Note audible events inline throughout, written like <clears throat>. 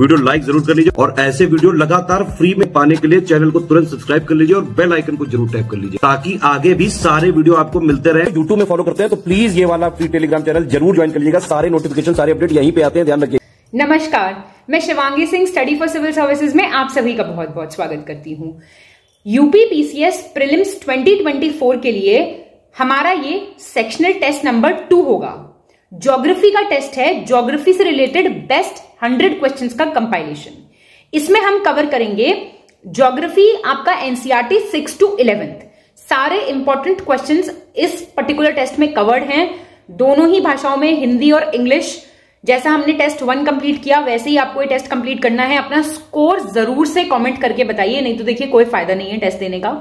video like जरूर कर लीजिए और ऐसे वीडियो लगातार फ्री में पाने के लिए चैनल को तुरंत सब्सक्राइब कर लीजिए और बेल आइकन को जरूर टैप कर लीजिए ताकि आगे भी सारे वीडियो आपको मिलते रहे यूट्यूब में फॉलो करते हैं तो प्लीज ये वाला फ्री टेलीग्राम चैनल जरूर ज्वाइन कर लीजिएगा सारे नोटिफिकेशन सारे अपडेट यहीं पे आते हैं ध्यान रखिए नमस्कार मैं Shivangi Singh study for civil services में आप सभी का बहुत बहुत स्वागत करती हूँ यूपी पीसीएस प्रिलिम्स 2024 के लिए हमारा ये सेक्शनल टेस्ट नंबर टू होगा ज्योग्राफी का टेस्ट है ज्योग्राफी से रिलेटेड बेस्ट हंड्रेड क्वेश्चन का कंपाइलेशन इसमें हम कवर करेंगे ज्योग्राफी आपका एनसीआरटी सिक्स टू इलेवेंथ सारे इंपॉर्टेंट क्वेश्चन इस पर्टिकुलर टेस्ट में कवर्ड हैं दोनों ही भाषाओं में हिंदी और इंग्लिश जैसा हमने टेस्ट वन कंप्लीट किया वैसे ही आपको ये टेस्ट कंप्लीट करना है अपना स्कोर जरूर से कमेंट करके बताइए नहीं तो देखिए कोई फायदा नहीं है टेस्ट देने का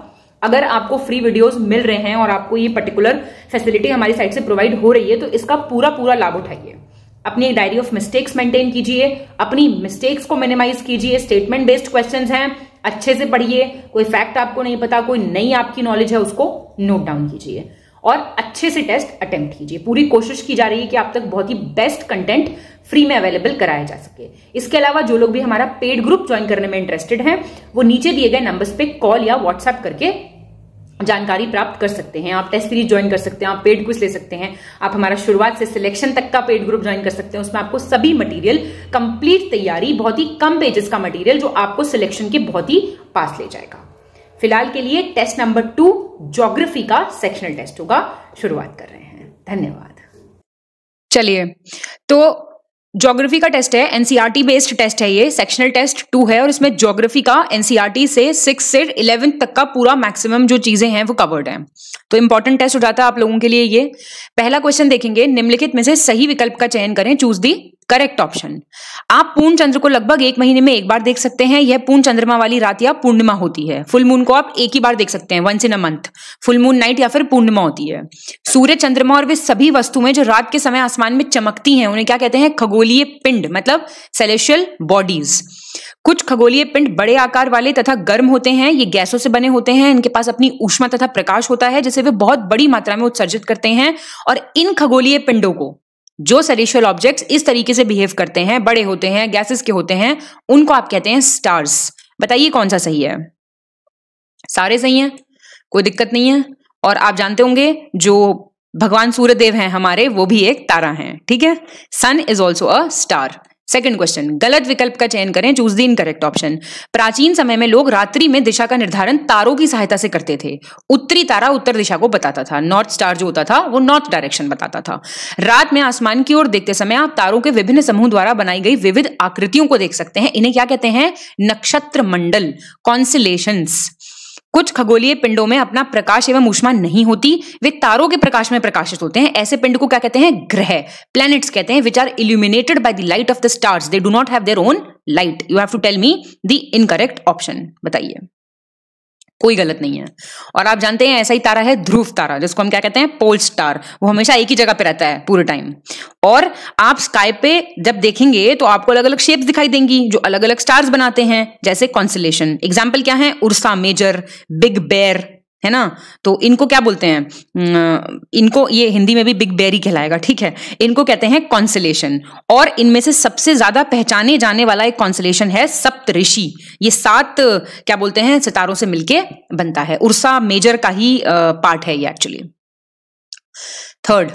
अगर आपको फ्री वीडियोस मिल रहे हैं और आपको ये पर्टिकुलर फैसिलिटी हमारी साइड से प्रोवाइड हो रही है तो इसका पूरा पूरा लाभ उठाइए अपनी डायरी ऑफ मिस्टेक्स मेंटेन कीजिए अपनी मिस्टेक्स को मिनिमाइज कीजिए स्टेटमेंट बेस्ड क्वेश्चंस हैं अच्छे से पढ़िए कोई फैक्ट आपको नहीं पता कोई नई आपकी नॉलेज है उसको नोट डाउन कीजिए और अच्छे से टेस्ट अटेम्प्ट कीजिए पूरी कोशिश की जा रही है कि आप तक बहुत ही बेस्ट कंटेंट फ्री में अवेलेबल कराया जा सके इसके अलावा जो लोग भी हमारा पेड ग्रुप ज्वाइन करने में इंटरेस्टेड हैं वो नीचे दिए गए नंबर्स पे कॉल या व्हाट्सएप करके जानकारी प्राप्त कर सकते हैं आप टेस्ट सीरीज ज्वाइन कर सकते हैं आप पेड कोर्स ले सकते हैं आप हमारा शुरुआत से सिलेक्शन तक का पेड ग्रुप ज्वाइन कर सकते हैं उसमें आपको सभी मटेरियल कंप्लीट तैयारी बहुत ही कम पेजेस का मटेरियल जो आपको सिलेक्शन के बहुत ही पास ले जाएगा फिलहाल के लिए टेस्ट नंबर टू ज्योग्राफी का सेक्शनल टेस्ट होगा शुरुआत कर रहे हैं धन्यवाद चलिए तो ज्योग्राफी का टेस्ट है एनसीईआरटी बेस्ड टेस्ट है ये सेक्शनल टेस्ट टू है और इसमें ज्योग्राफी का एनसीईआरटी e से सिक्स से इलेवेंथ तक का पूरा मैक्सिमम जो चीजें हैं वो कवर्ड है तो इंपॉर्टेंट टेस्ट हो जाता है आप लोगों के लिए ये पहला क्वेश्चन देखेंगे निम्नलिखित में से सही विकल्प का चयन करें चूज दी करेक्ट ऑप्शन आप पूर्ण चंद्र को लगभग एक महीने में एक बार देख सकते हैं यह पूर्ण चंद्रमा वाली रात या पूर्णिमा होती है फुल मून को आप एक ही बार देख सकते हैं once in a month full moon night या फिर पूर्णिमा होती है सूर्य चंद्रमा और वे सभी वस्तुएं जो रात के समय आसमान में चमकती हैं उन्हें क्या कहते हैं खगोलीय पिंड मतलब सेलेशियल बॉडीज कुछ खगोलीय पिंड बड़े आकार वाले तथा गर्म होते हैं ये गैसों से बने होते हैं इनके पास अपनी ऊष्मा तथा प्रकाश होता है जिसे वे बहुत बड़ी मात्रा में उत्सर्जित करते हैं और इन खगोलीय पिंडों को जो सरेशियल ऑब्जेक्ट्स इस तरीके से बिहेव करते हैं बड़े होते हैं गैसेस के होते हैं उनको आप कहते हैं स्टार्स बताइए कौन सा सही है सारे सही हैं कोई दिक्कत नहीं है और आप जानते होंगे जो भगवान सूर्यदेव हैं हमारे वो भी एक तारा हैं ठीक है sun is also a star second question गलत विकल्प का चयन करें चूज द इनकरेक्ट ऑप्शन प्राचीन समय में लोग रात्रि में दिशा का निर्धारण तारों की सहायता से करते थे उत्तरी तारा उत्तर दिशा को बताता था नॉर्थ स्टार जो होता था वो नॉर्थ डायरेक्शन बताता था रात में आसमान की ओर देखते समय आप तारों के विभिन्न समूह द्वारा बनाई गई विविध आकृतियों को देख सकते हैं इन्हें क्या कहते हैं नक्षत्र मंडल कॉन्सिलेशन कुछ खगोलीय पिंडों में अपना प्रकाश एवं ऊष्मा नहीं होती वे तारों के प्रकाश में प्रकाशित होते हैं ऐसे पिंड को क्या कहते हैं ग्रह प्लैनेट्स कहते हैं which are illuminated by the light of the stars they do not have their own light you have to tell me the incorrect option बताइए कोई गलत नहीं है और आप जानते हैं ऐसा ही तारा है ध्रुव तारा जिसको हम क्या कहते हैं पोल स्टार वो हमेशा एक ही जगह पे रहता है पूरे टाइम और आप स्काई पे जब देखेंगे तो आपको अलग अलग शेप्स दिखाई देंगी जो अलग अलग स्टार्स बनाते हैं जैसे कॉन्सलेशन एग्जाम्पल क्या है उर्सा मेजर बिग बेर है ना तो इनको क्या बोलते हैं इनको ये हिंदी में भी बिग बेरी कहलाएगा ठीक है इनको कहते हैं कॉन्सलेशन और इनमें से सबसे ज्यादा पहचाने जाने वाला एक कॉन्सलेशन है सप्त ऋषि ये सात क्या बोलते हैं सितारों से मिलके बनता है उर्सा मेजर का ही पार्ट है ये एक्चुअली थर्ड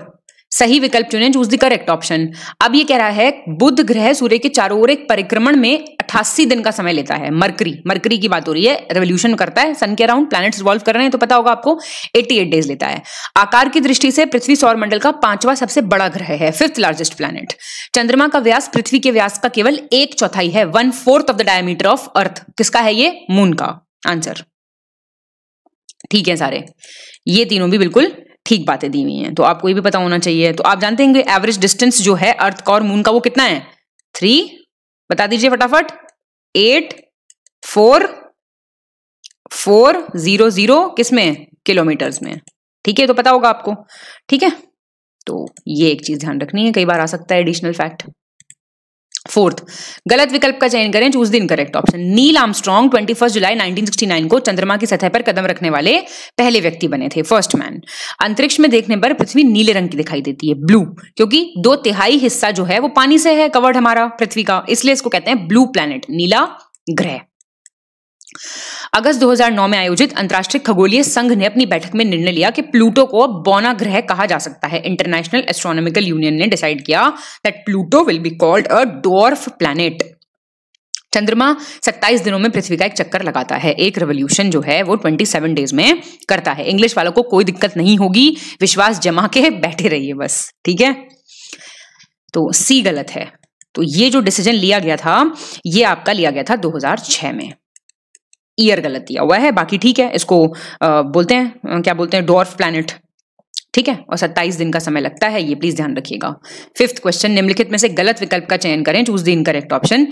सही विकल्प चुने चूज द करेक्ट ऑप्शन अब ये कह रहा है बुध ग्रह सूर्य के चारों ओर एक परिक्रमण में अठासी दिन का समय लेता है मरकरी मरकरी की बात हो रही है रेवोल्यूशन करता है सन के अराउंड प्लैनेट्स रिवॉल्व कर रहे हैं तो पता होगा आपको 88 डेज लेता है आकार की दृष्टि से पृथ्वी सौर मंडल का पांचवा सबसे बड़ा ग्रह है फिफ्थ लार्जेस्ट प्लैनेट चंद्रमा का व्यास पृथ्वी के व्यास का केवल एक चौथाई है one fourth of the diameter of Earth किसका है ये मून का आंसर ठीक है सारे ये तीनों भी बिल्कुल ठीक बातें दी हुई हैं तो आपको ये भी पता होना चाहिए तो आप जानते हैं एवरेज डिस्टेंस जो है अर्थ का और मून का वो कितना है थ्री बता दीजिए फटाफट eight four four zero zero किस में किलोमीटर्स में ठीक है तो पता होगा आपको ठीक है तो ये एक चीज ध्यान रखनी है कई बार आ सकता है एडिशनल फैक्ट फोर्थ गलत विकल्प का चयन करें choose the correct option Neil Armstrong 21 जुलाई 1969 को चंद्रमा की सतह पर कदम रखने वाले पहले व्यक्ति बने थे फर्स्ट मैन अंतरिक्ष में देखने पर पृथ्वी नीले रंग की दिखाई देती है ब्लू क्योंकि दो तिहाई हिस्सा जो है वो पानी से है कवर्ड हमारा पृथ्वी का इसलिए इसको कहते हैं ब्लू प्लैनेट नीला ग्रह अगस्त 2009 में आयोजित अंतर्राष्ट्रीय खगोलीय संघ ने अपनी बैठक में निर्णय लिया कि प्लूटो को अब बौना ग्रह कहा जा सकता है इंटरनेशनल एस्ट्रोनॉमिकल यूनियन ने डिसाइड किया that Pluto will be called a dwarf planet चंद्रमा 27 दिनों में पृथ्वी का एक चक्कर लगाता है एक रेवोल्यूशन जो है वो 27 डेज में करता है इंग्लिश वालों को कोई दिक्कत नहीं होगी विश्वास जमा के बैठे रहिए बस ठीक है तो सी गलत है तो ये जो डिसीजन लिया गया था ये आपका लिया गया था 2006 में ईयर गलत दिया हुआ है बाकी ठीक है इसको आ, बोलते हैं क्या बोलते हैं डॉर्फ प्लानट ठीक है और 27 दिन का समय लगता है ये प्लीज ध्यान रखिएगा फिफ्थ क्वेश्चन निम्नलिखित में से गलत विकल्प का चयन करें चूज द इनकरेक्ट ऑप्शन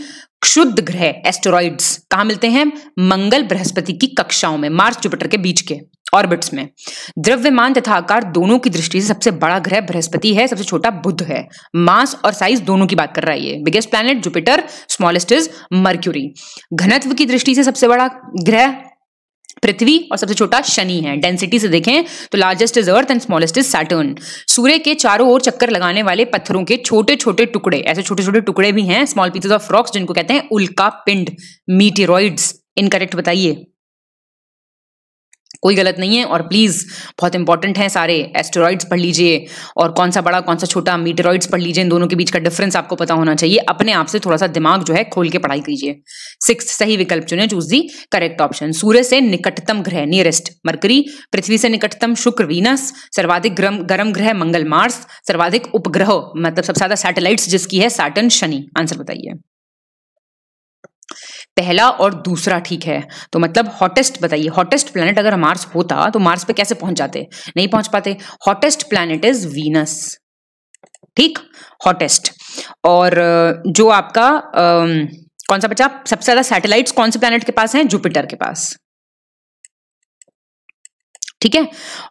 क्षुद्ध ग्रह एस्टेरॉइड्स कहा मिलते हैं मंगल बृहस्पति की कक्षाओं में मार्स जुपिटर के बीच के ऑर्बिट्स में द्रव्यमान तथा आकार दोनों की दृष्टि से सबसे बड़ा ग्रह बृहस्पति है सबसे छोटा बुध है मास और साइज दोनों की बात कर रहा है ये biggest planet Jupiter smallest is Mercury घनत्व की दृष्टि से सबसे बड़ा ग्रह पृथ्वी और सबसे छोटा शनि है डेंसिटी से देखें तो largest is Earth and smallest is Saturn सूर्य के चारों ओर चक्कर लगाने वाले पत्थरों के छोटे छोटे टुकड़े ऐसे छोटे छोटे टुकड़े भी हैं स्मॉल पीसेज ऑफ रॉक्स जिनको कहते हैं उल्का पिंड मीटेरॉइड्स इनकरेक्ट बताइए कोई गलत नहीं है और प्लीज़ बहुत इंपॉर्टेंट हैं सारे एस्टेरॉइड्स पढ़ लीजिए और कौन सा बड़ा कौन सा छोटा मीटेरॉइड्स पढ़ लीजिए इन दोनों के बीच का डिफरेंस आपको पता होना चाहिए अपने आप से थोड़ा सा दिमाग जो है खोल के पढ़ाई कीजिए सिक्स सही विकल्प चुने चूज दी करेक्ट ऑप्शन सूर्य से निकटतम ग्रह नियरेस्ट मरकरी पृथ्वी से निकटतम शुक्र वीनस सर्वाधिक गर्म गर्म ग्रह मंगल मार्स सर्वाधिक उपग्रह मतलब सबसे ज्यादा सैटेलाइट्स जिसकी है सैटन शनि आंसर बताइए पहला और दूसरा ठीक है तो मतलब हॉटेस्ट बताइए हॉटेस्ट प्लैनेट अगर मार्स होता तो मार्स पे कैसे पहुंच जाते नहीं पहुंच पाते हॉटेस्ट प्लैनेट इज वीनस ठीक हॉटेस्ट और जो आपका आ, कौन सा बचा सबसे ज्यादा सैटेलाइट्स कौन से प्लैनेट के पास हैं जुपिटर के पास ठीक है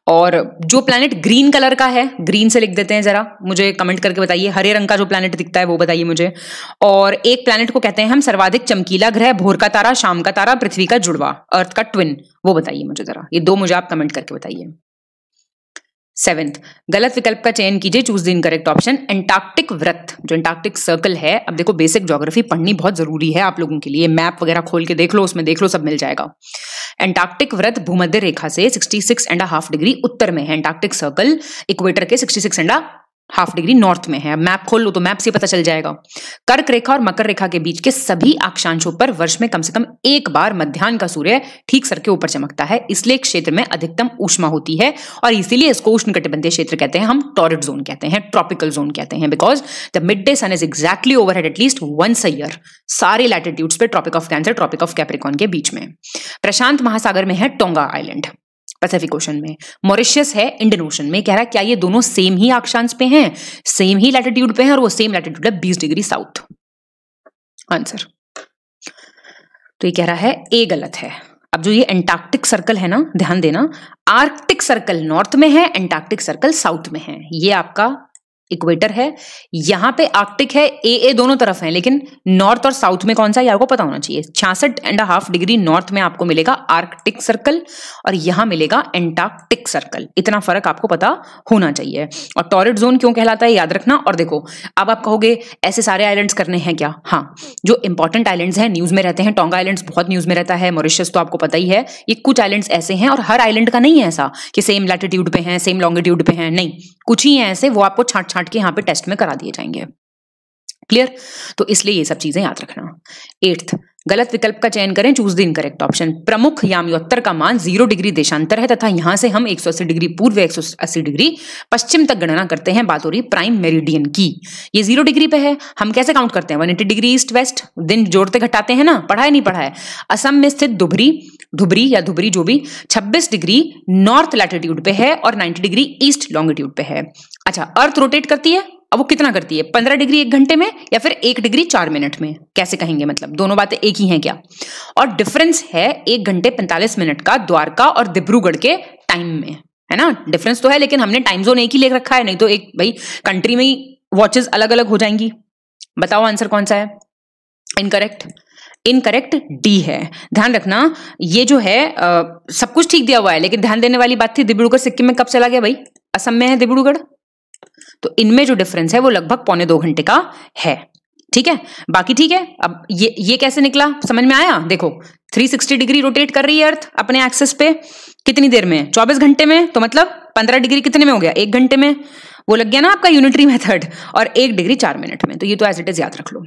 और जो प्लैनेट ग्रीन कलर का है ग्रीन से लिख देते हैं जरा मुझे कमेंट करके बताइए हरे रंग का जो प्लैनेट दिखता है वो बताइए मुझे और एक प्लैनेट को कहते हैं हम सर्वाधिक चमकीला ग्रह भोर का तारा शाम का तारा पृथ्वी का जुड़वा अर्थ का ट्विन वो बताइए मुझे जरा ये दो मुझे आप कमेंट करके बताइए सेवेंथ गलत विकल्प का चयन कीजिए choose the incorrect option Antarctic व्रत जो एंटार्क्टिक सर्कल है अब देखो बेसिक ज्योग्राफी पढ़नी बहुत जरूरी है आप लोगों के लिए मैप वगैरह खोल के देख लो उसमें देख लो सब मिल जाएगा एंटार्क्टिक व्रत भूमध्य रेखा से sixty six and half degree उत्तर में है एंटार्क्टिक सर्कल इक्वेटर के sixty six and half degree north में है मैप खोल लो तो मैप से पता चल जाएगा कर्क रेखा और मकर रेखा के बीच के सभी अक्षांशों पर वर्ष में कम से कम एक बार मध्यान्ह का सूर्य ठीक सर के ऊपर चमकता है इसलिए क्षेत्र में अधिकतम ऊष्मा होती है और इसीलिए इसको उष्ण कटिबंधीय क्षेत्र कहते हैं हम टॉरिड जोन कहते हैं ट्रॉपिकल जोन कहते हैं because the midday sun is exactly overhead at least once a year सारे लैटिट्यूड्स पे Tropic of Cancer Tropic of Capricorn के बीच में प्रशांत महासागर में है टोंगा आइलैंड पैसिफिक ओशन में मॉरिशियस है इंडियन ओशन में कह रहा है क्या ये दोनों सेम ही अक्षांश पे हैं सेम ही लैटिट्यूड पे हैं और वो सेम लैटिट्यूड है बीस डिग्री साउथ आंसर तो ये कह रहा है ए गलत है अब जो ये एंटार्क्टिक सर्कल है ना ध्यान देना आर्कटिक सर्कल नॉर्थ में है एंटार्क्टिक सर्कल साउथ में है ये आपका इक्वेटर है यहां पे आर्कटिक है ए ए दोनों तरफ है लेकिन नॉर्थ और साउथ में कौन सा आपको पता होना चाहिए छियासठ एंड हाफ डिग्री नॉर्थ में आपको मिलेगा आर्कटिक सर्कल और यहां मिलेगा एंटार्कटिक सर्कल इतना फर्क आपको पता होना चाहिए और टॉरिड जोन क्यों कहलाता है याद रखना और देखो अब आप कहोगे ऐसे सारे आइलैंड्स करने हैं क्या हाँ जो इंपॉर्टेंट आइलैंड्स हैं न्यूज में रहते हैं टोंगा आइलैंड्स बहुत न्यूज में रहता है मॉरिशियस तो आपको पता ही है ये कुछ आइलैंड्स ऐसे हैं और हर आइलैंड का नहीं है ऐसा कि सेम लैटिट्यूड पे है सेम लॉन्गिट्यूड पे है नहीं कुछ ही है ऐसे वो आपको छाट छांट के यहाँ पे टेस्ट में करा दिए जाएंगे क्लियर तो इसलिए ये सब चीजें याद रखना एट्थ गलत विकल्प का चयन करें चूज द इनकरेक्ट ऑप्शन प्रमुख याम्योत्तर का मान जीरो डिग्री देशांतर है तथा यहां से हम 180 डिग्री पूर्व 180 डिग्री पश्चिम तक गणना करते हैं बात हो रही प्राइम मेरिडियन की ये जीरो डिग्री पे है हम कैसे काउंट करते हैं 180 डिग्री ईस्ट वेस्ट दिन जोड़ते घटाते हैं ना पढ़ा है नहीं पढ़ा है असम में स्थित दुभरी धुबरी या धुबरी जो भी 26 डिग्री नॉर्थ लैटिट्यूड पे है और 90 डिग्री ईस्ट लॉन्गिट्यूड पे है अच्छा अर्थ रोटेट करती है अब वो कितना करती है पंद्रह डिग्री एक घंटे में या फिर एक डिग्री चार मिनट में कैसे कहेंगे मतलब दोनों बातें एक ही हैं क्या और डिफरेंस है एक घंटे पैंतालीस मिनट का द्वारका और दिब्रूगढ़ के टाइम में है ना डिफरेंस तो है लेकिन हमने टाइम जोन एक ही लेख रखा है नहीं तो एक भाई कंट्री में ही वॉचेस अलग अलग हो जाएंगी बताओ आंसर कौन सा है इनकरेक्ट इनकरेक्ट डी है ध्यान रखना ये जो है आ, सब कुछ ठीक दिया हुआ है लेकिन ध्यान देने वाली बात थी डिब्रूगढ़ सिक्किम में कब चला गया भाई असम में है दिब्रुगढ़ तो इनमें जो डिफरेंस है वो लगभग पौने दो घंटे का है ठीक है बाकी ठीक है अब ये ये कैसे निकला समझ में आया देखो 360 डिग्री रोटेट कर रही है अर्थ अपने एक्सेस पे कितनी देर में 24 घंटे में तो मतलब 15 डिग्री कितने में हो गया एक घंटे में वो लग गया ना आपका यूनिटरी मेथड और एक डिग्री चार मिनट में तो ये तो एज इट इज याद रख लो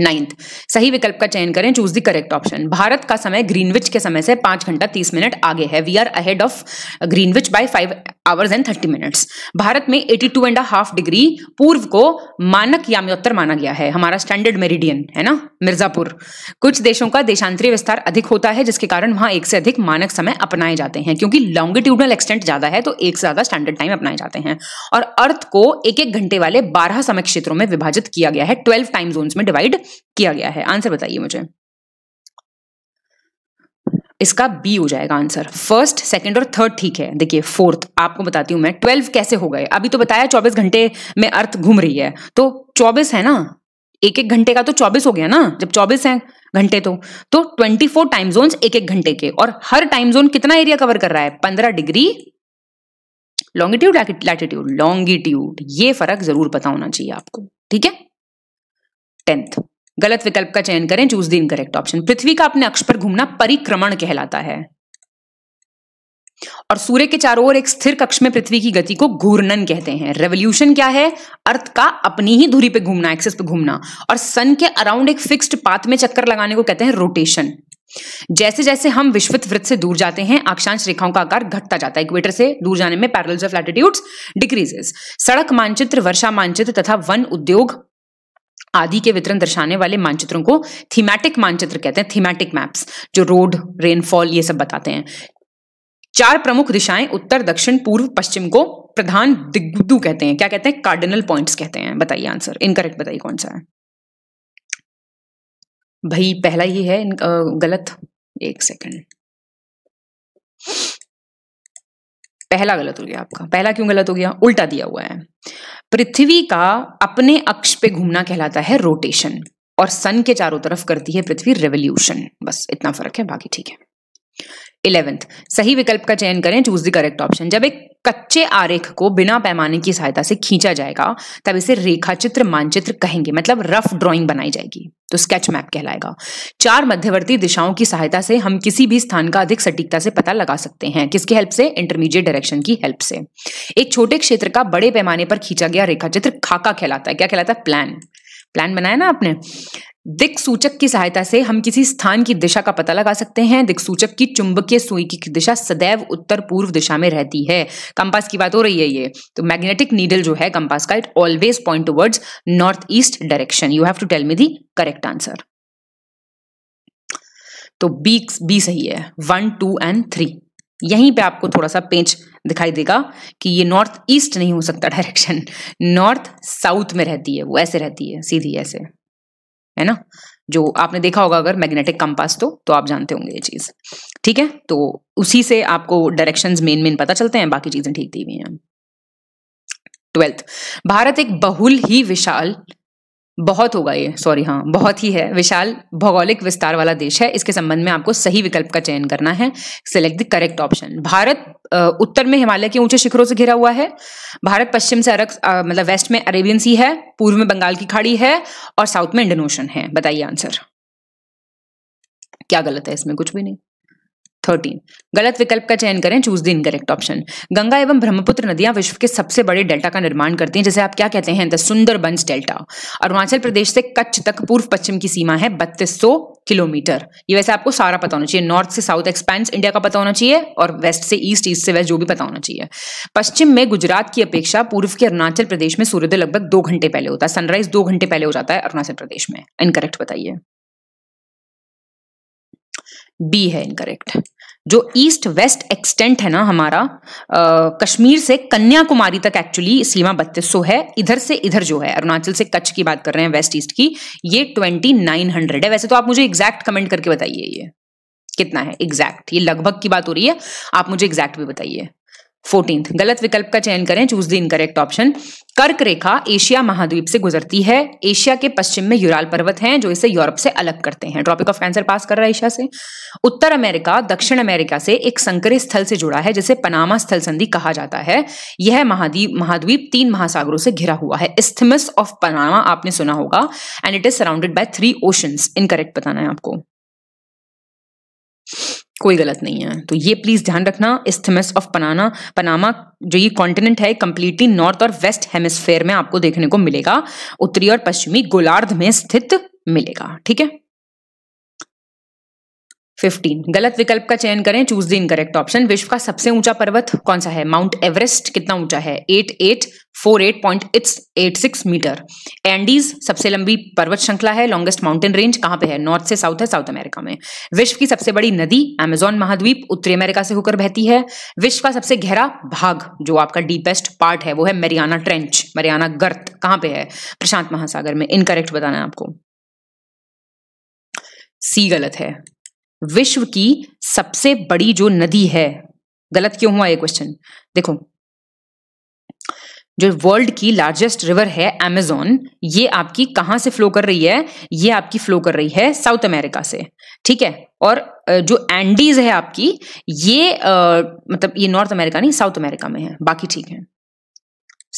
नाइन्थ सही विकल्प का चयन करें चूज द करेक्ट ऑप्शन भारत का समय ग्रीनविच के समय से पांच घंटा तीस मिनट आगे है we are ahead of Greenwich by five hours and thirty minutes भारत में eighty two and half degree पूर्व को मानक याम्योत्तर माना गया है हमारा स्टैंडर्ड मेरिडियन है ना मिर्जापुर कुछ देशों का देशांतरीय विस्तार अधिक होता है जिसके कारण वहां एक से अधिक मानक समय अपनाए जाते हैं क्योंकि लॉन्गिट्यूडनल एक्सटेंट ज्यादा है तो एक से ज्यादा स्टैंडर्ड टाइम अपनाए जाते हैं और अर्थ को एक एक घंटे वाले बारह समय क्षेत्रों में विभाजित किया गया है ट्वेल्व टाइम जोन में डिवाइड किया गया है आंसर बताइए मुझे इसका बी हो जाएगा आंसर फर्स्ट सेकंड और थर्ड ठीक है देखिए फोर्थ आपको बताती हूं मैं ट्वेल्व कैसे हो गए अभी तो बताया चौबीस घंटे में अर्थ घूम रही है तो चौबीस है ना एक एक घंटे का तो चौबीस हो गया ना जब चौबीस है घंटे तो तो ट्वेंटी फोर टाइम जोन एक एक घंटे के और हर टाइम जोन कितना एरिया कवर कर रहा है पंद्रह डिग्री लॉन्गिट्यूड लैटिट्यूड लॉन्गिट्यूड ये फर्क जरूर पता होना चाहिए आपको ठीक है टेंथ गलत विकल्प का चयन करें चूज दिन इनकरेक्ट ऑप्शन पृथ्वी का अपने अक्ष पर घूमना परिक्रमण कहलाता है और सूर्य के चारों ओर एक स्थिर कक्ष में पृथ्वी की गति को घूर्णन कहते हैं रेवोल्यूशन क्या है अर्थ का अपनी ही दूरी पे घूमना एक्सेस पे घूमना और सन के अराउंड एक फिक्स्ड पाथ में चक्कर लगाने को कहते हैं रोटेशन जैसे जैसे हम विश्वत वृत्त से दूर जाते हैं अक्षांश रेखाओं का आकार घटता जाता है इक्वेटर से दूर जाने में पैरल्स ऑफ लैटिट्यूड्स डिक्रीजेस सड़क मानचित्र वर्षा मानचित्र तथा वन उद्योग आदि के वितरण दर्शाने वाले मानचित्रों को थीमेटिक मानचित्र कहते हैं थीमेटिक मैप्स जो रोड रेनफॉल ये सब बताते हैं चार प्रमुख दिशाएं उत्तर दक्षिण पूर्व पश्चिम को प्रधान दिग्गुदू कहते हैं क्या कहते हैं कार्डिनल पॉइंट्स कहते हैं बताइए आंसर इनकरेक्ट बताइए कौन सा है भाई पहला ही है गलत एक सेकंड पहला गलत हो गया आपका पहला क्यों गलत हो गया उल्टा दिया हुआ है पृथ्वी का अपने अक्ष पे घूमना कहलाता है रोटेशन और सन के चारों तरफ करती है पृथ्वी रेवोल्यूशन बस इतना फर्क है बाकी ठीक है इलेवेंथ सही विकल्प का चयन करें चूज द करेक्ट ऑप्शन जब एक कच्चे आरेख को बिना पैमाने की सहायता से खींचा जाएगा तब इसे रेखाचित्र मानचित्र कहेंगे मतलब रफ ड्राइंग बनाई जाएगी तो स्केच मैप कहलाएगा चार मध्यवर्ती दिशाओं की सहायता से हम किसी भी स्थान का अधिक सटीकता से पता लगा सकते हैं किसके हेल्प से इंटरमीडिएट डायरेक्शन की हेल्प से एक छोटे क्षेत्र का बड़े पैमाने पर खींचा गया रेखाचित्र खाका कहलाता है क्या कहलाता है प्लान प्लान बनाया ना आपने सूचक की सहायता से हम किसी स्थान की दिशा का पता लगा सकते हैं सूचक की चुंबकीय सुई की दिशा सदैव उत्तर पूर्व दिशा में रहती है कंपास की बात हो रही है ये तो मैग्नेटिक नीडल जो है कंपास का it always point towards north east direction you have to tell me the correct answer तो बी बी सही है वन टू एंड थ्री यहीं पे आपको थोड़ा सा पेंच दिखाई देगा कि ये नॉर्थ ईस्ट नहीं हो सकता डायरेक्शन नॉर्थ साउथ में रहती है वो ऐसे रहती है सीधी ऐसे है ना जो आपने देखा होगा अगर मैग्नेटिक कंपास तो तो आप जानते होंगे ये चीज ठीक है तो उसी से आपको डायरेक्शंस मेन मेन पता चलते हैं बाकी चीजें ठीक दी हुई हैं ट्वेल्थ भारत एक बहुल ही विशाल बहुत होगा ये सॉरी हाँ बहुत ही है विशाल भौगोलिक विस्तार वाला देश है इसके संबंध में आपको सही विकल्प का चयन करना है सिलेक्ट द करेक्ट ऑप्शन भारत उत्तर में हिमालय के ऊंचे शिखरों से घिरा हुआ है भारत पश्चिम से अरब मतलब वेस्ट में अरेबियन सी है पूर्व में बंगाल की खाड़ी है और साउथ में इंडियन ओशन है बताइए आंसर क्या गलत है इसमें कुछ भी नहीं थर्टीन गलत विकल्प का चयन करें choose the incorrect option Ganga एवं ब्रह्मपुत्र नदियां विश्व के सबसे बड़े डेल्टा का निर्माण करती हैं जैसे आप क्या कहते हैं द सुंदरबंस डेल्टा अरुणाचल प्रदेश से कच्छ तक पूर्व पश्चिम की सीमा है बत्तीस सौ किलोमीटर ये वैसे आपको सारा पता होना चाहिए नॉर्थ से साउथ एक्सपेंस इंडिया का पता होना चाहिए और वेस्ट से ईस्ट ईस्ट से वेस्ट जो भी पता होना चाहिए पश्चिम में गुजरात की अपेक्षा पूर्व के अरुणाचल प्रदेश में सूर्योदय लगभग दो घंटे पहले होता है सनराइज दो घंटे पहले हो जाता है अरुणाचल प्रदेश में इनकरेक्ट बताइए बी है इनकरेक्ट जो ईस्ट वेस्ट एक्सटेंट है ना हमारा आ, कश्मीर से कन्याकुमारी तक एक्चुअली सीमा बत्तीस सौ है इधर से इधर जो है अरुणाचल से कच्छ की बात कर रहे हैं वेस्ट ईस्ट की ये ट्वेंटी नाइन हंड्रेड है वैसे तो आप मुझे एग्जैक्ट कमेंट करके बताइए ये कितना है एग्जैक्ट ये लगभग की बात हो रही है आप मुझे एग्जैक्ट भी बताइए फोर्टीन गलत विकल्प का चयन करें चूज द इनकरेक्ट ऑप्शन कर्क रेखा एशिया महाद्वीप से गुजरती है एशिया के पश्चिम में यूराल पर्वत हैं जो इसे यूरोप से अलग करते हैं ट्रॉपिक ऑफ कैंसर पास कर रहा है एशिया से उत्तर अमेरिका दक्षिण अमेरिका से एक संकरी स्थल से जुड़ा है जिसे पनामा स्थल संधि कहा जाता है यह महाद्वीप महाद्वीप तीन महासागरों से घिरा हुआ है इस्थमस ऑफ पनामा आपने सुना होगा and it is surrounded by three oceans incorrect बताना है आपको कोई गलत नहीं है तो ये प्लीज़ ध्यान रखना इस्थमस ऑफ पनाना पनामा जो ये कॉन्टिनेंट है कंप्लीटली नॉर्थ और वेस्ट हेमिस्फेयर में आपको देखने को मिलेगा उत्तरी और पश्चिमी गोलार्ध में स्थित मिलेगा ठीक है फिफ्टीन गलत विकल्प का चयन करें चूज द इनकरेक्ट ऑप्शन विश्व का सबसे ऊंचा पर्वत कौन सा है माउंट एवरेस्ट कितना ऊंचा है eight eight four eight point it's eight six metre Andes सबसे लंबी पर्वत श्रृंखला है लॉन्गेस्ट माउंटेन रेंज कहां पे है नॉर्थ से साउथ है साउथ अमेरिका में विश्व की सबसे बड़ी नदी एमेजॉन महाद्वीप उत्तरी अमेरिका से होकर बहती है विश्व का सबसे गहरा भाग जो आपका डीपेस्ट पार्ट है वो है मरियाना ट्रेंच मरियाना गर्त कहां पे है प्रशांत महासागर में इनकरेक्ट बताना है आपको सी गलत है विश्व की सबसे बड़ी जो नदी है गलत क्यों हुआ ये क्वेश्चन देखो जो वर्ल्ड की लार्जेस्ट रिवर है एमेजोन ये आपकी कहां से फ्लो कर रही है ये आपकी फ्लो कर रही है साउथ अमेरिका से ठीक है और जो एंडीज है आपकी ये आ, मतलब ये नॉर्थ अमेरिका नहीं साउथ अमेरिका में है बाकी ठीक है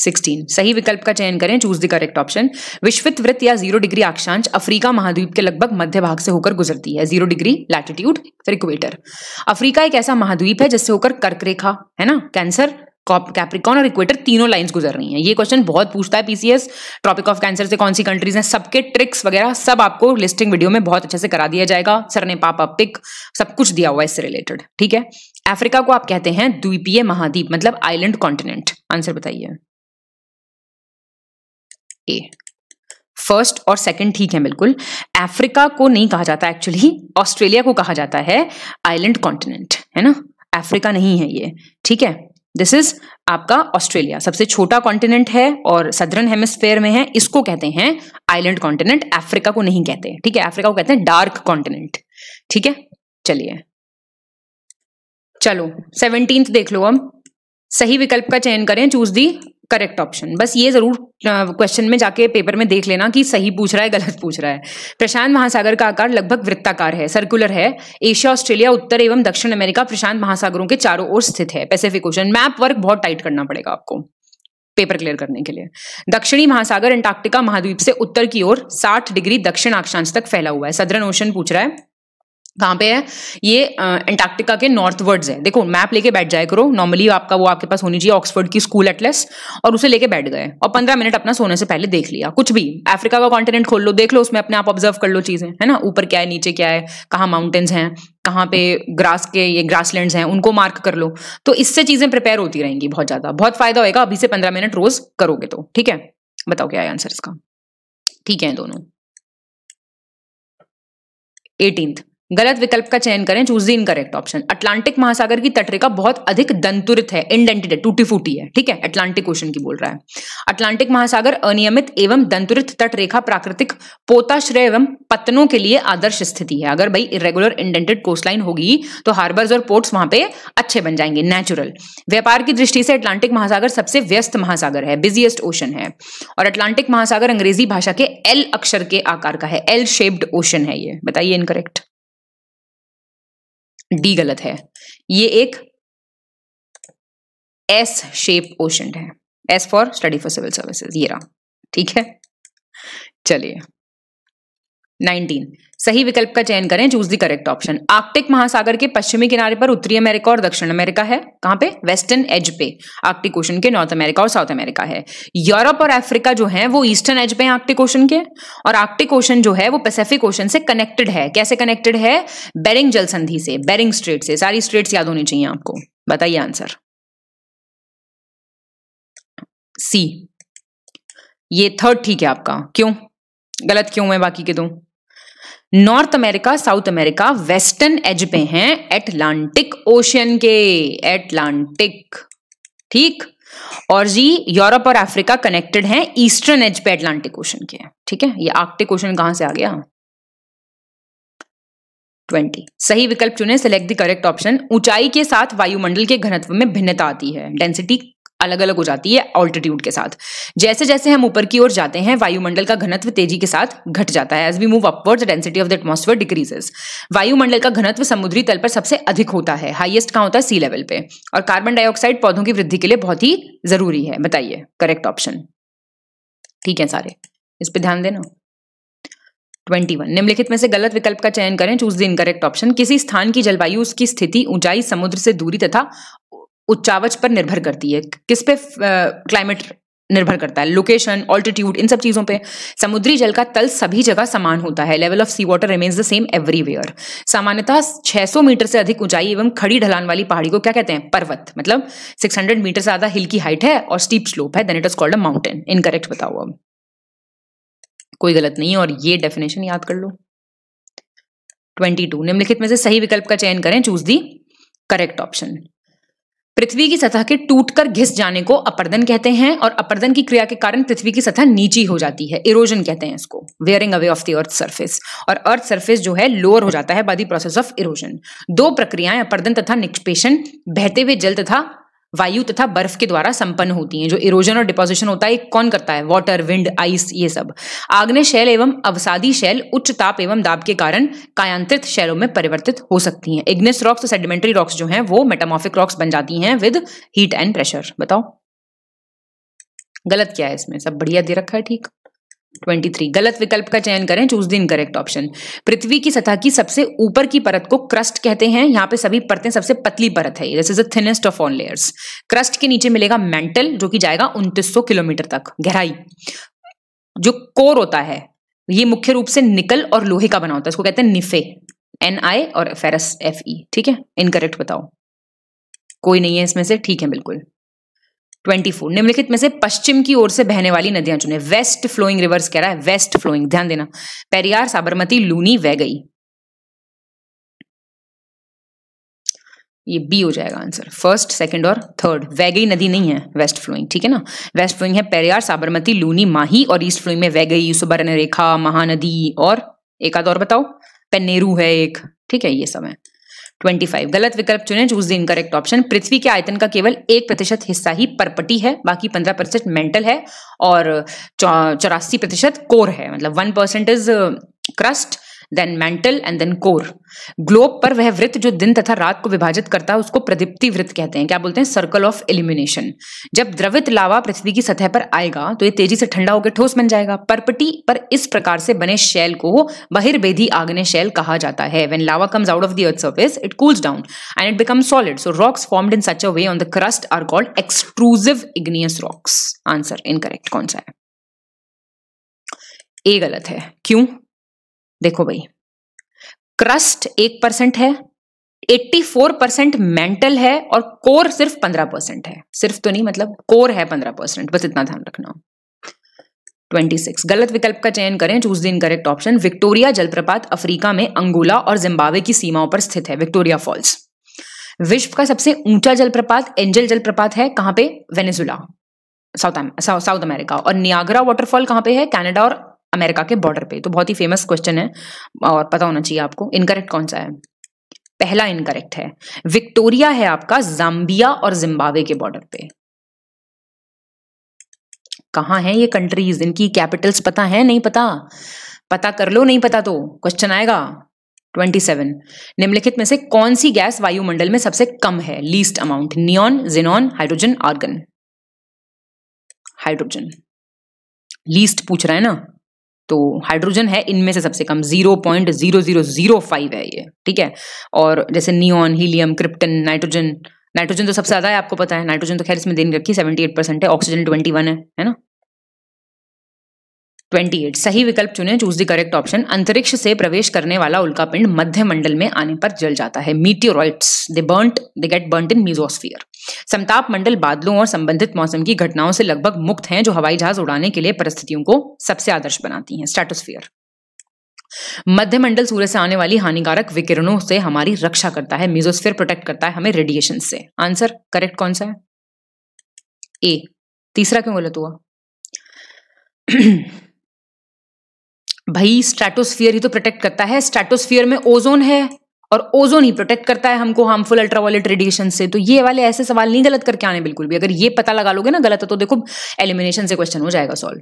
सिक्सटीन सही विकल्प का चयन करें चूज द करेक्ट ऑप्शन विश्वित वृत्त या जीरो डिग्री अक्षांश अफ्रीका महाद्वीप के लगभग मध्य भाग से होकर गुजरती है जीरो डिग्री लैटिट्यूड फिर इक्वेटर अफ्रीका एक ऐसा महाद्वीप है जिससे होकर कर्क रेखा है ना कैंसर कैप्रिकॉन और इक्वेटर तीनों लाइंस गुजर रही हैं ये क्वेश्चन बहुत पूछता है पीसीएस ट्रॉपिक ऑफ कैंसर से कौन सी कंट्रीज हैं सबके ट्रिक्स वगैरह सब आपको लिस्टिंग वीडियो में बहुत अच्छे से करा दिया जाएगा सर ने पापा पिक सब कुछ दिया हुआ है इससे रिलेटेड ठीक है अफ्रीका को आप कहते हैं द्वीपीय महाद्वीप मतलब आइलैंड कॉन्टिनेंट आंसर बताइए ए फर्स्ट और सेकंड ठीक है बिल्कुल अफ्रीका को नहीं कहा जाता एक्चुअली ऑस्ट्रेलिया को कहा जाता है आइलैंड कॉन्टिनेंट है ना अफ्रीका नहीं है ये ठीक है दिस इज आपका ऑस्ट्रेलिया सबसे छोटा कॉन्टिनेंट है और सदरन हेमिस्फेयर में है इसको कहते हैं आइलैंड कॉन्टिनेंट अफ्रीका को नहीं कहते ठीक है अफ्रीका को कहते हैं डार्क कॉन्टिनेंट ठीक है चलिए चलो सेवनटीन देख लो हम सही विकल्प का चयन करें चूज दी करेक्ट ऑप्शन बस ये जरूर क्वेश्चन में जाके पेपर में देख लेना कि सही पूछ रहा है गलत पूछ रहा है प्रशांत महासागर का आकार लगभग वृत्ताकार है सर्कुलर है एशिया ऑस्ट्रेलिया उत्तर एवं दक्षिण अमेरिका प्रशांत महासागरों के चारों ओर स्थित है पैसिफिक ओशन मैप वर्क बहुत टाइट करना पड़ेगा आपको पेपर क्लियर करने के लिए दक्षिणी महासागर अंटार्कटिका महाद्वीप से उत्तर की ओर 60 डिग्री दक्षिण अक्षांश तक फैला हुआ है सदरन ओशन पूछ रहा है कहाँ पे है ये एंटार्क्टिका के नॉर्थ वर्ड्स है देखो मैप लेके बैठ जाए करो नॉर्मली आपका वो आपके पास होनी चाहिए ऑक्सफोर्ड की स्कूल एटलेस और उसे लेके बैठ गए और पंद्रह मिनट अपना सोने से पहले देख लिया कुछ भी अफ्रीका का कॉन्टिनेंट खोल लो देख लो उसमें अपने आप ऑब्जर्व कर लो चीजें है ना ऊपर क्या है नीचे क्या है कहाँ माउंटेन्स हैं कहाँ पे ग्रास के ये लैंड हैं उनको मार्क कर लो तो इससे चीजें प्रिपेयर होती रहेंगी बहुत ज्यादा बहुत फायदा होगा अभी से पंद्रह मिनट रोज करोगे तो ठीक है बताओ क्या है आंसर इसका ठीक है दोनों एटीनथ गलत विकल्प का चयन करें choose the incorrect option Atlantic महासागर की तटरेखा बहुत अधिक दंतुरित है इंडेंटेड टूटी फूटी है ठीक है अटलांटिक क्वेश्चन की बोल रहा है अटलांटिक महासागर अनियमित एवं दंतुरित तटरेखा प्राकृतिक पोताश्रय एवं पतनों के लिए आदर्श स्थिति है अगर भाई इरेगुलर इंडेंटेड कोस्टलाइन होगी तो हार्बर्स और पोर्ट्स वहां पे अच्छे बन जाएंगे नेचुरल व्यापार की दृष्टि से अटलांटिक महासागर सबसे व्यस्त महासागर है बिजिएस्ट ओशन है और अटलांटिक महासागर अंग्रेजी भाषा के एल अक्षर के आकार का है एल शेप्ड ओशन है ये बताइए इनकरेक्ट डी गलत है ये एक एस शेप ओशन है S for study for civil services ये रहा ठीक है चलिए 19 सही विकल्प का चयन करें choose the correct option Arctic महासागर के पश्चिमी किनारे पर उत्तरी अमेरिका और दक्षिण अमेरिका है कहां पे वेस्टर्न एज पे आर्कटिक ओशन के नॉर्थ अमेरिका और साउथ अमेरिका है यूरोप और अफ्रीका जो है वो ईस्टर्न एज पे है आर्कटिक ओशन के और आर्कटिक ओशन जो है वो पैसेफिक ओशन से कनेक्टेड है कैसे कनेक्टेड है बेरिंग जल संधि से बेरिंग स्ट्रेट से सारी स्ट्रेट्स याद होनी चाहिए आपको बताइए आंसर सी ये थर्ड ठीक है आपका क्यों गलत क्यों है बाकी के दो North America South America western edge पे हैं एटलांटिक ओशियन के एटलांटिक ठीक और जी यूरोप और अफ्रीका कनेक्टेड हैं ईस्टर्न एज पे एटलांटिक ओशन के ठीक है ये आर्कटिक ओशन कहां से आ गया ट्वेंटी सही विकल्प चुने सेलेक्ट द करेक्ट ऑप्शन ऊंचाई के साथ वायुमंडल के घनत्व में भिन्नता आती है डेंसिटी अलग अलग हो जाती है ऑल्टीट्यूड के साथ जैसे जैसे हम ऊपर की ओर जाते हैं वायुमंडल का घनत्व तेजी के साथ घट जाता है as we move upward density of the atmosphere decreases वायुमंडल का घनत्व समुद्री तल पर सबसे अधिक होता है हाइएस्ट कहाँ होता है सी लेवल पे और कार्बन डाइऑक्साइड पौधों की वृद्धि के लिए बहुत ही जरूरी है बताइए करेक्ट ऑप्शन ठीक है सारे इस पर ध्यान देना 21 निम्नलिखित में से गलत विकल्प का चयन करें चूज द इनकरेक्ट ऑप्शन किसी स्थान की जलवायु उसकी स्थिति ऊंचाई समुद्र से दूरी तथा उच्चावच पर निर्भर करती है किस पे क्लाइमेट निर्भर करता है लोकेशन ऑल्टीट्यूड इन सब चीज़ों पे समुद्री जल का तल सभी जगह समान होता है level of sea water remains the same everywhere सामान्यतः 600 मीटर से अधिक ऊंचाई एवं खड़ी ढलान वाली पहाड़ी को क्या कहते हैं पर्वत मतलब 600 मीटर से ज्यादा हिल की हाइट है और स्टीप स्लोप है then it is called a mountain incorrect बताओ अब कोई गलत नहीं है और ये डेफिनेशन याद कर लो 22 निम्नलिखित में से सही विकल्प का चयन करें चूज दी करेक्ट ऑप्शन पृथ्वी की सतह के टूटकर घिस जाने को अपर्दन कहते हैं और अपर्दन की क्रिया के कारण पृथ्वी की सतह नीची हो जाती है इरोजन कहते हैं इसको wearing away of the Earth surface और अर्थ सर्फेस जो है लोअर हो जाता है by the process of erosion दो प्रक्रियाएं अपर्दन तथा निक्षपेशन बहते हुए जल तथा वायु तथा बर्फ के द्वारा संपन्न होती हैं जो इरोजन और डिपोजिशन होता है कौन करता है वाटर विंड आइस ये सब आग्नेय शैल एवं अवसादी शैल उच्च ताप एवं दाब के कारण कायांतरित शैलों में परिवर्तित हो सकती हैं इग्निस रॉक्स तो सेडिमेंट्री रॉक्स जो हैं वो मेटामॉफिक रॉक्स बन जाती हैं विद हीट एंड प्रेशर बताओ गलत क्या है इसमें सब बढ़िया दे रखा है ठीक ट्वेंटी थ्री गलत विकल्प का चयन करें चूज द इनकरेक्ट ऑप्शन पृथ्वी की सतह की सबसे ऊपर की परत को क्रस्ट कहते हैं यहाँ पे सभी परतें सबसे पतली परत है this is the thinnest of all layers crust के नीचे मिलेगा मेंटल जो कि जाएगा सौ किलोमीटर तक गहराई जो कोर होता है ये मुख्य रूप से निकल और लोहे का बना होता है इसको कहते हैं निफे एन आई और फेरस एफ ई ठीक है इनकरेक्ट बताओ कोई नहीं है इसमें से ठीक है बिल्कुल ट्वेंटी फोर निम्नलिखित में से पश्चिम की ओर से बहने वाली नदियां चुने वेस्ट फ्लोइंग रिवर्स कह रहा है वेस्ट फ्लोइंग ध्यान देना पेरियार साबरमती लूनी वह गई ये बी हो जाएगा आंसर फर्स्ट सेकंड और थर्ड वैगई नदी नहीं है वेस्ट फ्लोइंग ठीक है ना वेस्ट फ्लोइंग है पेरियार साबरमती लूनी माही और ईस्ट फ्लोइंग में वैगई सुबर्ण रेखा महानदी और एक आध और बताओ पेनेरू है एक ठीक है ये सब है ट्वेंटी फाइव गलत विकल्प चुने चूज द इनकरेक्ट ऑप्शन पृथ्वी के आयतन का केवल एक प्रतिशत हिस्सा ही परपटी है बाकी पंद्रह प्रतिशत मेंटल है और चौरासी प्रतिशत कोर है मतलब one percent is crust then mantle and then core globe पर वह वृत्त जो दिन तथा रात को विभाजित करता है उसको प्रदीप्ति वृत्त कहते हैं क्या बोलते हैं सर्कल ऑफ एलिमिनेशन जब द्रवित लावा पृथ्वी की सतह पर आएगा तो ये तेजी से ठंडा होकर ठोस बन जाएगा परपटी पर इस प्रकार से बने शैल को बहिर्वेदी आग्नेय शैल कहा जाता है when lava comes out of the Earth surface it cools down and it become solid so rocks formed in such a way on the crust are called extrusive igneous rocks answer incorrect कौन सा है ए गलत है क्यों देखो भाई crust एक percent है 84 परसेंट मेंटल है और कोर सिर्फ 15 परसेंट है सिर्फ तो नहीं मतलब कोर है 15 परसेंट बस इतना ध्यान रखना 26 गलत विकल्प का चयन करें choose the incorrect option Victoria जलप्रपात अफ्रीका में अंगोला और जिम्बाब्वे की सीमाओं पर स्थित है विक्टोरिया फॉल्स विश्व का सबसे ऊंचा जलप्रपात एंजल जलप्रपात है कहां पे वेनेजुला साउथ साउथ अमेरिका और नियाग्रा वाटरफॉल कहां पे है कनाडा और अमेरिका के बॉर्डर पे तो बहुत ही फेमस क्वेश्चन है और पता होना चाहिए आपको इनकरेक्ट कौन सा है पहला इनकरेक्ट है विक्टोरिया है आपका जाम्बिया और जिम्बावे के बॉर्डर पे कहा है ये कंट्रीज इनकी कैपिटल्स पता है नहीं पता पता कर लो नहीं पता तो क्वेश्चन आएगा 27 निम्नलिखित में से कौन सी गैस वायुमंडल में सबसे कम है least amount neon xenon hydrogen argon hydrogen least पूछ रहा है ना तो हाइड्रोजन है इनमें से सबसे कम zero point zero zero zero five है ये ठीक है और जैसे neon helium krypton nitrogen nitrogen तो सबसे ज्यादा है आपको पता है नाइट्रोजन तो खैर इसमें देने रखी सेवेंटी एट परसेंट है ऑक्सीजन ट्वेंटी वन है है ना ट्वेंटी एट सही विकल्प चुने चूज द करेक्ट ऑप्शन अंतरिक्ष से प्रवेश करने वाला उल्का पिंड मध्य मंडल में आने पर जल जाता है meteorites they burnt they get burnt in mesosphere समताप मंडल बादलों और संबंधित मौसम की घटनाओं से लगभग मुक्त हैं जो हवाई जहाज उड़ाने के लिए परिस्थितियों को सबसे आदर्श बनाती हैं स्टेटोस्फियर मध्यमंडल सूर्य से आने वाली हानिकारक विकिरणों से हमारी रक्षा करता है मेजोस्फीयर प्रोटेक्ट करता है हमें रेडिएशन से आंसर करेक्ट कौन सा है ए तीसरा क्यों गलत हुआ <clears throat> भाई स्ट्रेटोस्फियर ही तो प्रोटेक्ट करता है स्ट्रेटोस्फियर में ओजोन है और ओजोन ही प्रोटेक्ट करता है हमको हार्मफुल अल्ट्रावायलेट रेडिएशन से तो ये वाले ऐसे सवाल नहीं गलत करके आने बिल्कुल भी अगर ये पता लगा लोगे ना गलत है तो देखो एलिमिनेशन से क्वेश्चन हो जाएगा सॉल्व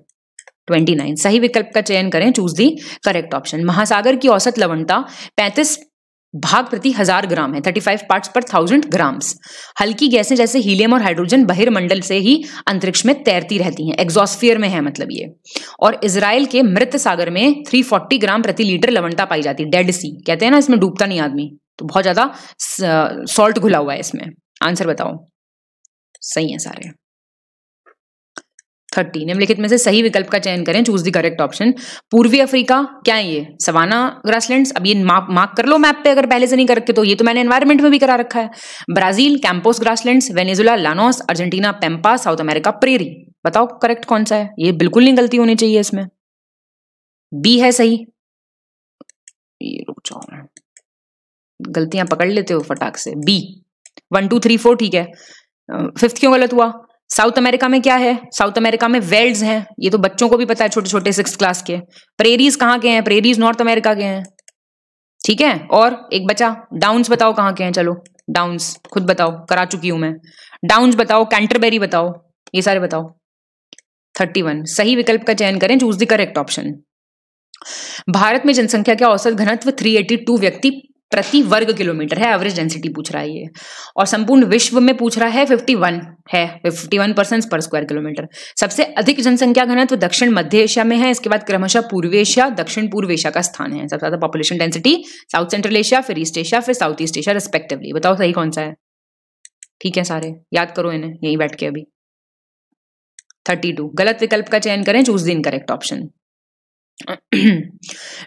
29 सही विकल्प का चयन करें चूज दी करेक्ट ऑप्शन महासागर की औसत लवणता पैंतीस भाग प्रति हजार ग्राम है five part per thousand grams हल्की गैसें जैसे हीलियम और हाइड्रोजन बहिर्मंडल से ही अंतरिक्ष में तैरती रहती हैं एग्जॉस्फियर में है मतलब ये और इसराइल के मृत सागर में थ्री फोर्टी ग्राम प्रति लीटर लवणता पाई जाती है डेड सी कहते हैं ना इसमें डूबता नहीं आदमी तो बहुत ज्यादा सॉल्ट घुला हुआ है इसमें आंसर बताओ सही है सारे थर्टी निम्नलिखित में से सही विकल्प का चयन करें चूज द करेक्ट ऑप्शन पूर्वी अफ्रीका क्या है ये सवाना ग्रासलैंड्स अब ये मार्क मार्क कर लो मैप पे अगर पहले से नहीं कर रखे तो ये तो मैंने एनवायरमेंट में भी करा रखा है Brazil Campos grasslands Venezuela Llanos Argentina Pampa South America prairie बताओ करेक्ट कौन सा है ये बिल्कुल नहीं गलती होनी चाहिए इसमें बी है सही ये रुक जाओ गलतियां पकड़ लेते हो फटाक से B one two three four ठीक है फिफ्थ क्यों गलत हुआ साउथ अमेरिका में क्या है साउथ अमेरिका में वेल्ड्स हैं ये तो बच्चों को भी पता है छोटे छोटे सिक्स क्लास के प्रेरीज कहाँ के हैं प्रेरीज नॉर्थ अमेरिका के हैं ठीक है और एक बच्चा डाउन्स बताओ कहाँ के हैं चलो डाउन्स खुद बताओ करा चुकी हूं मैं डाउन्स बताओ कैंटरबेरी बताओ ये सारे बताओ थर्टी वन सही विकल्प का चयन करें choose the correct option Bharat में जनसंख्या का औसत घनत्व 382 व्यक्ति प्रति वर्ग किलोमीटर है एवरेज डेंसिटी पूछ रहा है ये और संपूर्ण विश्व में पूछ रहा है 51 है 51 परसेंट पर स्क्वायर किलोमीटर सबसे अधिक जनसंख्या घनत्व तो दक्षिण मध्य एशिया में है इसके बाद क्रमशः पूर्व एशिया दक्षिण पूर्व एशिया का स्थान है सबसे ज्यादा population density South Central Asia फिर ईस्ट एशिया फिर साउथ ईस्ट एशिया रिस्पेक्टिवली बताओ सही कौन सा है ठीक है सारे याद करो इन्हें यही बैठ के अभी थर्टी टू गलत विकल्प का चयन करें चूज द इनकरेक्ट ऑप्शन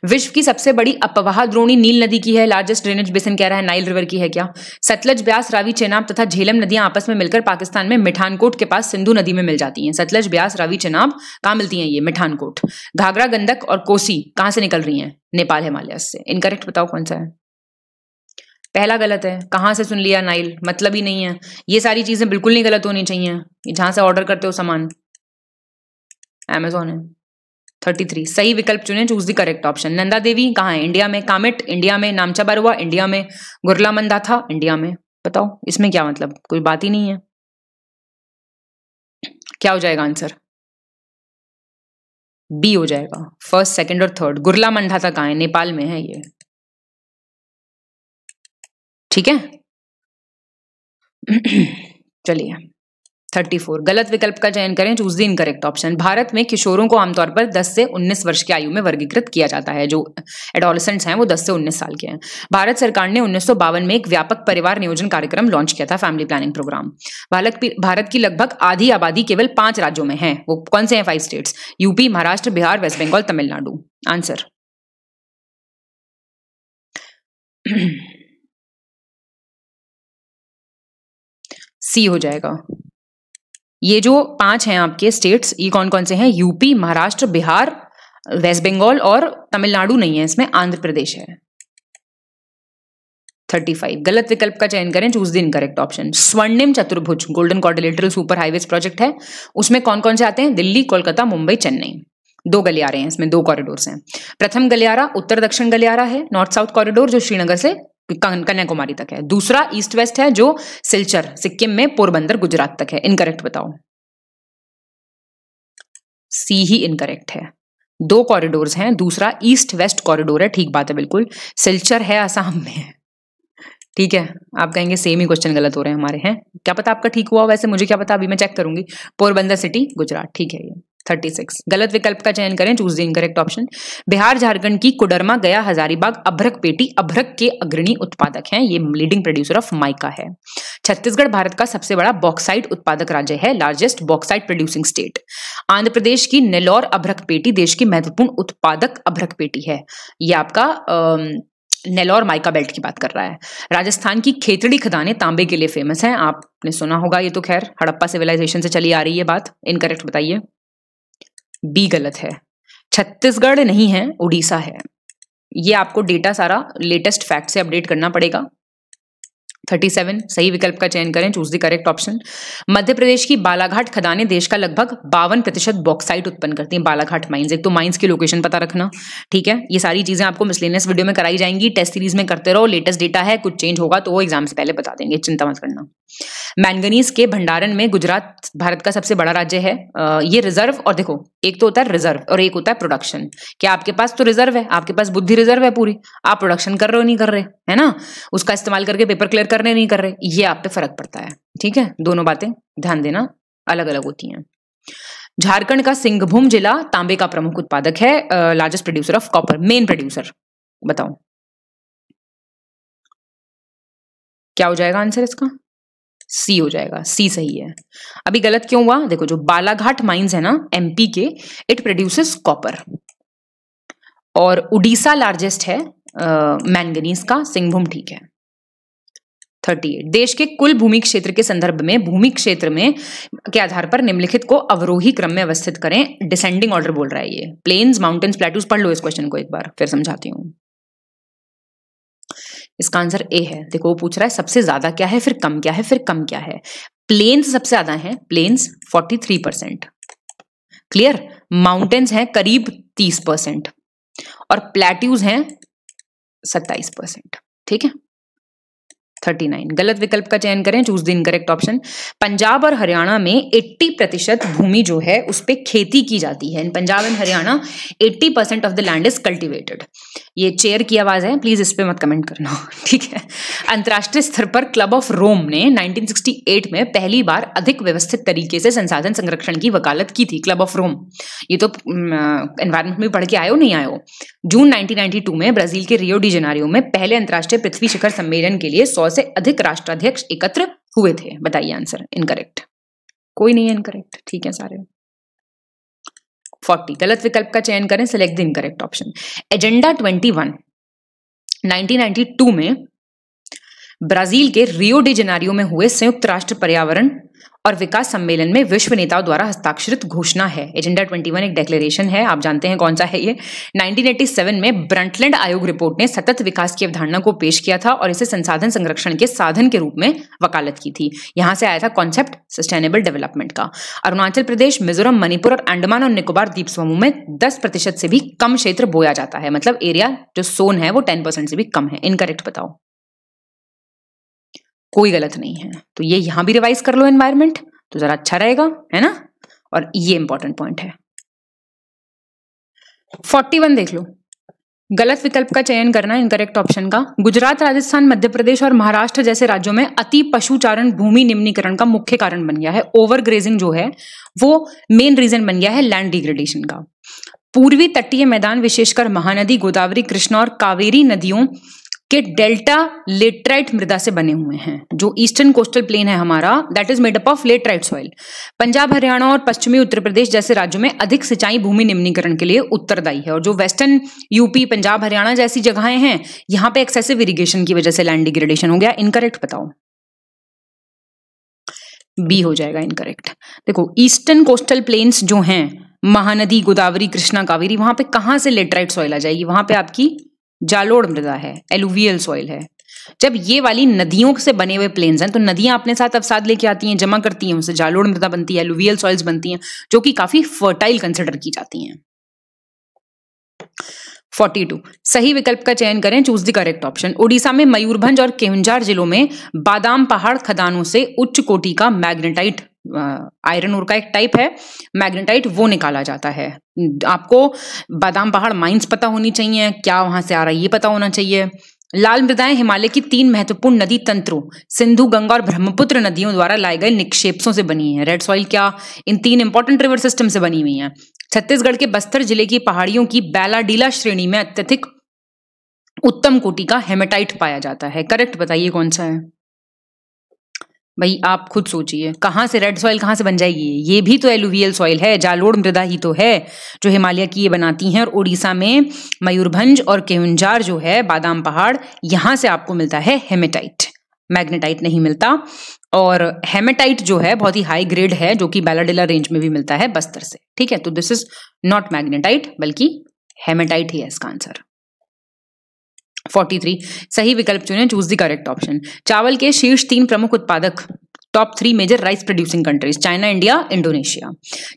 विश्व की सबसे बड़ी अपवाह द्रोणी नील नदी की है लार्जेस्ट ड्रेनेज बेसिन कह रहा है नाइल रिवर की है क्या सतलज ब्यास रावी चेनाब तथा झेलम नदियां आपस में मिलकर पाकिस्तान में मिठानकोट के पास सिंधु नदी में मिल जाती हैं सतलज ब्यास रावी चेनाब कहाँ मिलती हैं ये मिठानकोट घाघरा गंदक और कोसी कहाँ से निकल रही हैं नेपाल हिमालय से इनकरेक्ट बताओ कौन सा है पहला गलत है कहाँ से सुन लिया नाइल मतलब ही नहीं है ये सारी चीजें बिल्कुल नहीं गलत होनी चाहिए जहां से ऑर्डर करते हो सामान अमेजोन है थर्टी थ्री सही विकल्प चुने choose the correct option Nanda Devi कहा है इंडिया में कामेट इंडिया में नामचा बारुआ इंडिया में गुरला मंदा था इंडिया में बताओ इसमें क्या मतलब कोई बात ही नहीं है क्या हो जाएगा आंसर बी हो जाएगा फर्स्ट सेकंड और थर्ड गुरला मंडा था कहा है नेपाल में है ये ठीक है <clears throat> चलिए थर्टी फोर गलत विकल्प का चयन करें choose the incorrect option Bharat में किशोरों को आमतौर पर 10 से 19 वर्ष की आयु में वर्गीकृत किया जाता है जो एडोलसेंट्स हैं वो 10 से 19 साल के हैं भारत सरकार ने उन्नीस में एक व्यापक परिवार नियोजन कार्यक्रम लॉन्च किया था family planning programme Bharat Bharat की लगभग आधी आबादी केवल पांच राज्यों में है वो कौन से हैं five states UP Maharashtra Bihar West Bengal Tamil Nadu answer C हो जाएगा ये जो पांच हैं आपके स्टेट्स ये कौन कौन से हैं यूपी महाराष्ट्र बिहार वेस्ट बंगाल और तमिलनाडु नहीं है इसमें आंध्र प्रदेश है थर्टी फाइव गलत विकल्प का चयन करें चूज द इनकरेक्ट ऑप्शन स्वर्णिम चतुर्भुज golden quadrilateral super highway project है उसमें कौन कौन से आते हैं दिल्ली कोलकाता मुंबई चेन्नई दो गलियारे हैं इसमें दो कॉरिडोर्स हैं प्रथम गलियारा उत्तर दक्षिण गलियारा है नॉर्थ साउथ कॉरिडोर जो श्रीनगर से कन्याकुमारी तक है दूसरा ईस्ट वेस्ट है जो सिलचर सिक्किम में पोरबंदर गुजरात तक है इनकरेक्ट बताओ सी ही इनकरेक्ट है दो कॉरिडोर्स हैं दूसरा ईस्ट वेस्ट कॉरिडोर है ठीक बात है बिल्कुल सिलचर है आसाम में ठीक है आप कहेंगे सेम ही क्वेश्चन गलत हो रहे हैं हमारे हैं क्या पता आपका ठीक हुआ वैसे मुझे क्या पता अभी मैं चेक करूंगी पोरबंदर सिटी गुजरात ठीक है ये थर्टी सिक्स गलत विकल्प का चयन करें choose the incorrect option Bihar Jharkhand की कुडरमा गया हजारीबाग अभ्रक पेटी अभ्रक के अग्रणी उत्पादक हैं ये लीडिंग प्रोड्यूसर ऑफ माइका है छत्तीसगढ़ भारत का सबसे बड़ा बॉक्साइट उत्पादक राज्य है largest bauxite producing state Andhra Pradesh की नेलोर अभ्रक पेटी देश की महत्वपूर्ण उत्पादक अभ्रक पेटी है ये आपका आ, माइका बेल्ट की बात कर रहा है राजस्थान की खेतड़ी खदानें तांबे के लिए फेमस हैं आपने सुना होगा ये तो खैर हड़प्पा सिविलाइजेशन से चली आ रही है बात इनकरेक्ट बताइए बी गलत है छत्तीसगढ़ नहीं है उड़ीसा है ये आपको डेटा सारा लेटेस्ट फैक्ट से अपडेट करना पड़ेगा 37 सही विकल्प का चयन करें choose the correct option Madhya Pradesh की बालाघाट खदानें देश का लगभग बावन प्रतिशत बॉक्साइट उत्पन्न करती हैं बालाघाट माइंस एक तो माइंस की लोकेशन पता रखना ठीक है ये सारी चीजें आपको मिसलेनियस वीडियो में कराई जाएंगी टेस्ट सीरीज में करते रहो लेटेस्ट डेटा है कुछ चेंज होगा तो वो एग्जाम से पहले बता देंगे चिंता मत करना मैंगनीज के भंडारण में गुजरात भारत का सबसे बड़ा राज्य है ये रिजर्व और देखो एक तो होता है रिजर्व और एक होता है प्रोडक्शन क्या आपके पास तो रिजर्व है आपके पास बुद्धि रिजर्व है पूरी आप प्रोडक्शन कर रहे हो नहीं कर रहे है ना उसका इस्तेमाल करके पेपर क्लियर कर रहे नहीं कर रहे ये आप पे फर्क पड़ता है ठीक है दोनों बातें ध्यान देना अलग अलग होती हैं झारखंड का सिंहभूम जिला तांबे का प्रमुख उत्पादक है largest producer of copper main producer बताओ क्या हो जाएगा आंसर इसका सी हो जाएगा सी सही है अभी गलत क्यों हुआ देखो जो बालाघाट माइंस है ना एमपी के इट प्रोड्यूसेस कॉपर और उड़ीसा लार्जेस्ट है मैंगनीज का सिंहभूम ठीक है थर्टी एट देश के कुल भूमि क्षेत्र के संदर्भ में भूमि क्षेत्र में के आधार पर निम्नलिखित को अवरोही क्रम में अवस्थित करें डिसेंडिंग ऑर्डर बोल रहा है ये प्लेन्स माउंटेन्स प्लेटूस पढ़ लो इस क्वेश्चन को एक बार फिर समझाती हूँ इसका आंसर ए है देखो वो पूछ रहा है सबसे ज्यादा क्या है फिर कम क्या है फिर कम क्या है प्लेन्स सबसे ज्यादा है plains forty three percent clear mountains हैं करीब तीस परसेंट और प्लेट्यूज हैं सत्ताईस परसेंट ठीक है थर्टी नाइन गलत विकल्प का चयन करें choose the incorrect option Punjab और हरियाणा में एट्टी प्रतिशत भूमि जो है उस पर खेती की जाती है in Punjab and Haryana eighty percent of the land is cultivated ये चेयर की आवाज है प्लीज इस पर मत कमेंट करना <laughs> ठीक है अंतर्राष्ट्रीय स्तर पर क्लब ऑफ रोम ने 1968 में पहली बार अधिक व्यवस्थित तरीके से संसाधन संरक्षण की वकालत की थी क्लब ऑफ रोम ये तो एनवायरमेंट में पढ़ के आयो नहीं आयो जून नाइनटीन में ब्राजील के रियो डी जेनारियो में पहले अंतर्राष्ट्रीय पृथ्वी शिखर सम्मेलन के लिए सौ सौ से अधिक राष्ट्राध्यक्ष एकत्र हुए थे बताइए आंसर इनकरेक्ट कोई नहीं है इनकरेक्ट ठीक है सारे फोर्टी गलत विकल्प का चयन करें select the incorrect option agenda twenty one 1992 में ब्राजील के रियो डे जेनारियो में हुए संयुक्त राष्ट्र पर्यावरण और विकास सम्मेलन में विश्व नेताओं द्वारा हस्ताक्षरित घोषणा है एजेंडा 21 एक डेक्लेरेशन है आप जानते हैं कौन सा है ये 1987 में ब्रंटलैंड आयोग रिपोर्ट ने सतत विकास की अवधारणा को पेश किया था और इसे संसाधन संरक्षण के साधन के रूप में वकालत की थी यहां से आया था कॉन्सेप्ट सस्टेनेबल डेवलपमेंट का अरुणाचल प्रदेश मिजोरम मणिपुर और अंडमान और निकोबार द्वीप समूह में दस प्रतिशत से भी कम क्षेत्र बोया जाता है मतलब एरिया जो सोन है वो टेन परसेंट से भी कम है इनकरेक्ट बताओ कोई गलत नहीं है तो ये यहां भी रिवाइज कर लो एनवायरमेंट तो ज़रा अच्छा रहेगा है ना और ये इंपॉर्टेंट पॉइंट है फोर्टी वन देख लो गलत विकल्प का चयन करना इनकरेक्ट ऑप्शन का गुजरात राजस्थान मध्य प्रदेश और महाराष्ट्र जैसे राज्यों में अति पशुचारण भूमि निम्नीकरण का मुख्य कारण बन गया है ओवर ग्रेजिंग जो है वो मेन रीजन बन गया है लैंड डिग्रेडेशन का पूर्वी तटीय मैदान विशेषकर महानदी गोदावरी कृष्णा और कावेरी नदियों कि डेल्टा लेटराइट मृदा से बने हुए हैं जो ईस्टर्न कोस्टल प्लेन है हमारा that is made up of laterite soil Punjab Haryana और पश्चिमी उत्तर प्रदेश जैसे राज्यों में अधिक सिंचाई भूमि निम्नीकरण के लिए उत्तरदायी है और जो वेस्टर्न यूपी पंजाब हरियाणा जैसी जगहें हैं यहां पे एक्सेसिव इरीगेशन की वजह से लैंड डिग्रेडेशन हो गया इनकरेक्ट बताओ बी हो जाएगा इनकरेक्ट देखो ईस्टर्न कोस्टल प्लेन्स जो हैं महानदी गोदावरी कृष्णा कावेरी वहां पे कहां से लेटराइट सॉइल आ जाएगी वहां पे आपकी जालोड़ मृदा है एलुवियल सॉइल है जब ये वाली नदियों से बने हुए प्लेन्स हैं तो नदियां अपने साथ अवसाद लेके आती हैं जमा करती हैं उनसे जालोड़ मृदा बनती है एलुवियल सॉइल्स बनती हैं जो कि काफी फर्टाइल कंसिडर की जाती हैं 42 सही विकल्प का चयन करें choose the correct option Odisha में मयूरभंज और केवंजार जिलों में बादाम पहाड़ खदानों से उच्च कोटि का मैग्नेटाइट आयरन और का एक टाइप है मैग्नेटाइट वो निकाला जाता है आपको बादाम पहाड़ माइंस पता होनी चाहिए क्या वहां से आ रहा है ये पता होना चाहिए लाल मृदाएं हिमालय की तीन महत्वपूर्ण नदी तंत्रों सिंधु गंगा और ब्रह्मपुत्र नदियों द्वारा लाए गए निक्षेपों से बनी है रेड सॉइल क्या इन तीन इंपॉर्टेंट रिवर सिस्टम से बनी हुई है छत्तीसगढ़ के बस्तर जिले की पहाड़ियों की बैलाडीला श्रेणी में अत्यधिक उत्तम कोटि का हेमेटाइट पाया जाता है करेक्ट बताइए कौन सा है भाई आप खुद सोचिए कहाँ से रेड सॉइल कहाँ से बन जाएगी ये भी तो एलुवियल सॉइल है जालोड़ मृदा ही तो है जो हिमालय की ये बनाती हैं और उड़ीसा में मयूरभंज और केवंजार जो है बादाम पहाड़ यहाँ से आपको मिलता है हेमेटाइट मैग्नेटाइट नहीं मिलता और हेमेटाइट जो है बहुत ही हाई ग्रेड है जो कि बैलाडेला रेंज में भी मिलता है बस्तर से ठीक है तो दिस इज नॉट मैग्नेटाइट बल्कि हेमेटाइट ही है इसका आंसर 43 सही विकल्प चुने चूज द करेक्ट ऑप्शन चावल के शीर्ष तीन प्रमुख उत्पादक top three major rice producing countries China India Indonesia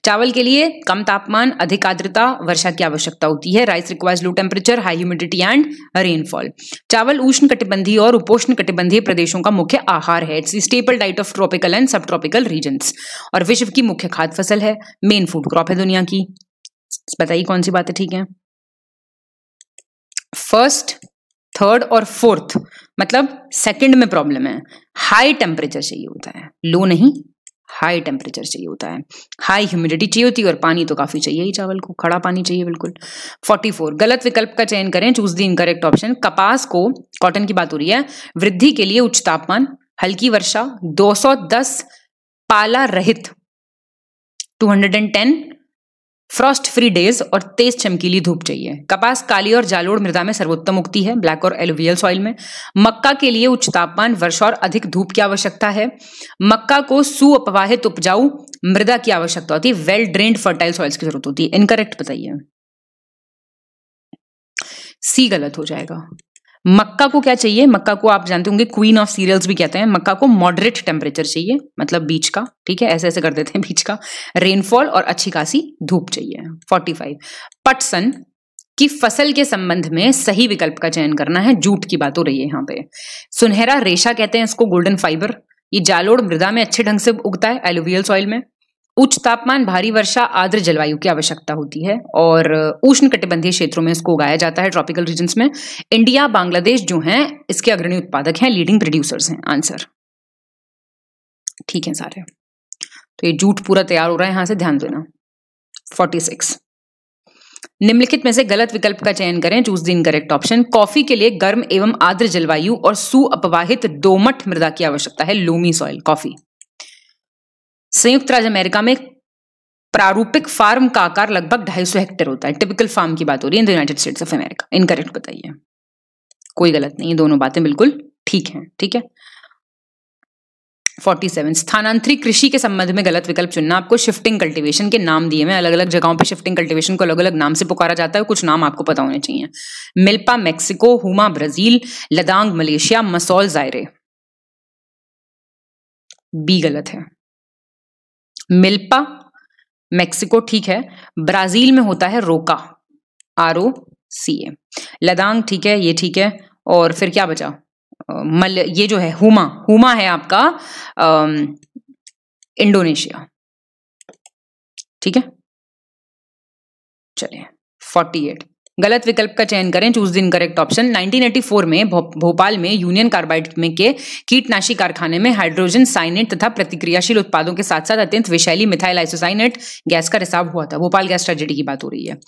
चावल के लिए कम तापमान अधिक आर्द्रता वर्षा की आवश्यकता होती है rice requires low temperature high humidity and rainfall चावल उष्ण कटिबंधीय और उपोष्ण कटिबंधीय प्रदेशों का मुख्य आहार है it's staple diet of tropical and sub tropical region और विश्व की मुख्य खाद्य फसल है मेन फूड क्रॉप है दुनिया की बताइए कौन सी बातें ठीक है फर्स्ट थर्ड और फोर्थ मतलब सेकंड में प्रॉब्लम है हाई टेम्परेचर चाहिए होता है लो नहीं हाई टेम्परेचर चाहिए होता है हाई ह्यूमिडिटी चाहिए होती है और पानी तो काफ़ी चाहिए ही चावल को खड़ा पानी चाहिए बिल्कुल 44 गलत विकल्प का चयन करें चूज दी इनकरेक्ट ऑप्शन कपास को कॉटन की बात हो रही है वृद्धि के लिए उच्च तापमान हल्की वर्षा 210 पाला रहित 210 फ्रॉस्ट फ्री डेज और तेज चमकीली धूप चाहिए कपास काली और जालोड़ मृदा में सर्वोत्तम उगती है ब्लैक और एलुवियल सॉइल में मक्का के लिए उच्च तापमान वर्षा और अधिक धूप की आवश्यकता है मक्का को सुअपवाहित उपजाऊ मृदा की आवश्यकता होती है वेल ड्रेन्ड फर्टाइल सॉइल्स की जरूरत होती है इनकरेक्ट बताइए सी गलत हो जाएगा मक्का को क्या चाहिए मक्का को आप जानते होंगे क्वीन ऑफ सीरियल्स भी कहते हैं मक्का को मॉडरेट टेम्परेचर चाहिए मतलब बीच का ठीक है ऐसे ऐसे कर देते हैं बीच का रेनफॉल और अच्छी खासी धूप चाहिए फोर्टी फाइव पटसन की फसल के संबंध में सही विकल्प का चयन करना है जूट की बात हो रही है यहाँ पे सुनहरा रेशा कहते हैं इसको गोल्डन फाइबर ये जालोड़ मृदा में अच्छे ढंग से उगता है एलुवियल सॉइल में उच्च तापमान भारी वर्षा आर्द्र जलवायु की आवश्यकता होती है और उष्ण कटिबंधीय क्षेत्रों में इसको उगाया जाता है ट्रॉपिकल रीजन में इंडिया बांग्लादेश जो है इसके अग्रणी उत्पादक हैं लीडिंग प्रोड्यूसर्स हैं आंसर ठीक है सारे तो ये जूट पूरा तैयार हो रहा है यहां से ध्यान देना फोर्टी सिक्स निम्नलिखित में से गलत विकल्प का चयन करें choose the incorrect option coffee के लिए गर्म एवं आर्द्र जलवायु और सुअपवाहित दोमट मृदा की आवश्यकता है लोमी सॉइल कॉफी संयुक्त राज्य अमेरिका में प्रारूपिक फार्म का आकार लगभग 250 हेक्टेयर होता है टिपिकल फार्म की बात हो रही है in the United States of America incorrect बताइए कोई गलत नहीं दोनों बातें बिल्कुल ठीक हैं ठीक है फोर्टी सेवन स्थानांतरित कृषि के संबंध में गलत विकल्प चुनना आपको शिफ्टिंग कल्टीवेशन के नाम दिए हैं अलग अलग जगहों पर शिफ्टिंग कल्टीवेशन को अलग अलग नाम से पुकारा जाता है कुछ नाम आपको पता होने चाहिए मिल्पा मेक्सिको हुमा Brazil ladang Malaysia masole Zaire B गलत है मिल्पा मेक्सिको ठीक है ब्राजील में होता है रोका आर ओ सी ए लदांग ठीक है ये ठीक है और फिर क्या बचा मल ये जो है हुमा हुमा है आपका इंडोनेशिया ठीक है चलिए फोर्टी एट गलत विकल्प का चयन करें चूज दिन करेक्ट ऑप्शन 1984 में भोपाल में यूनियन कार्बाइड में के कीटनाशी कारखाने में हाइड्रोजन साइनेट तथा प्रतिक्रियाशील उत्पादों के साथ साथ अत्यंत विशैली मिथाइल आइसोसाइनेट गैस का रिसाव हुआ था भोपाल गैस ट्रेजेडी की बात हो रही है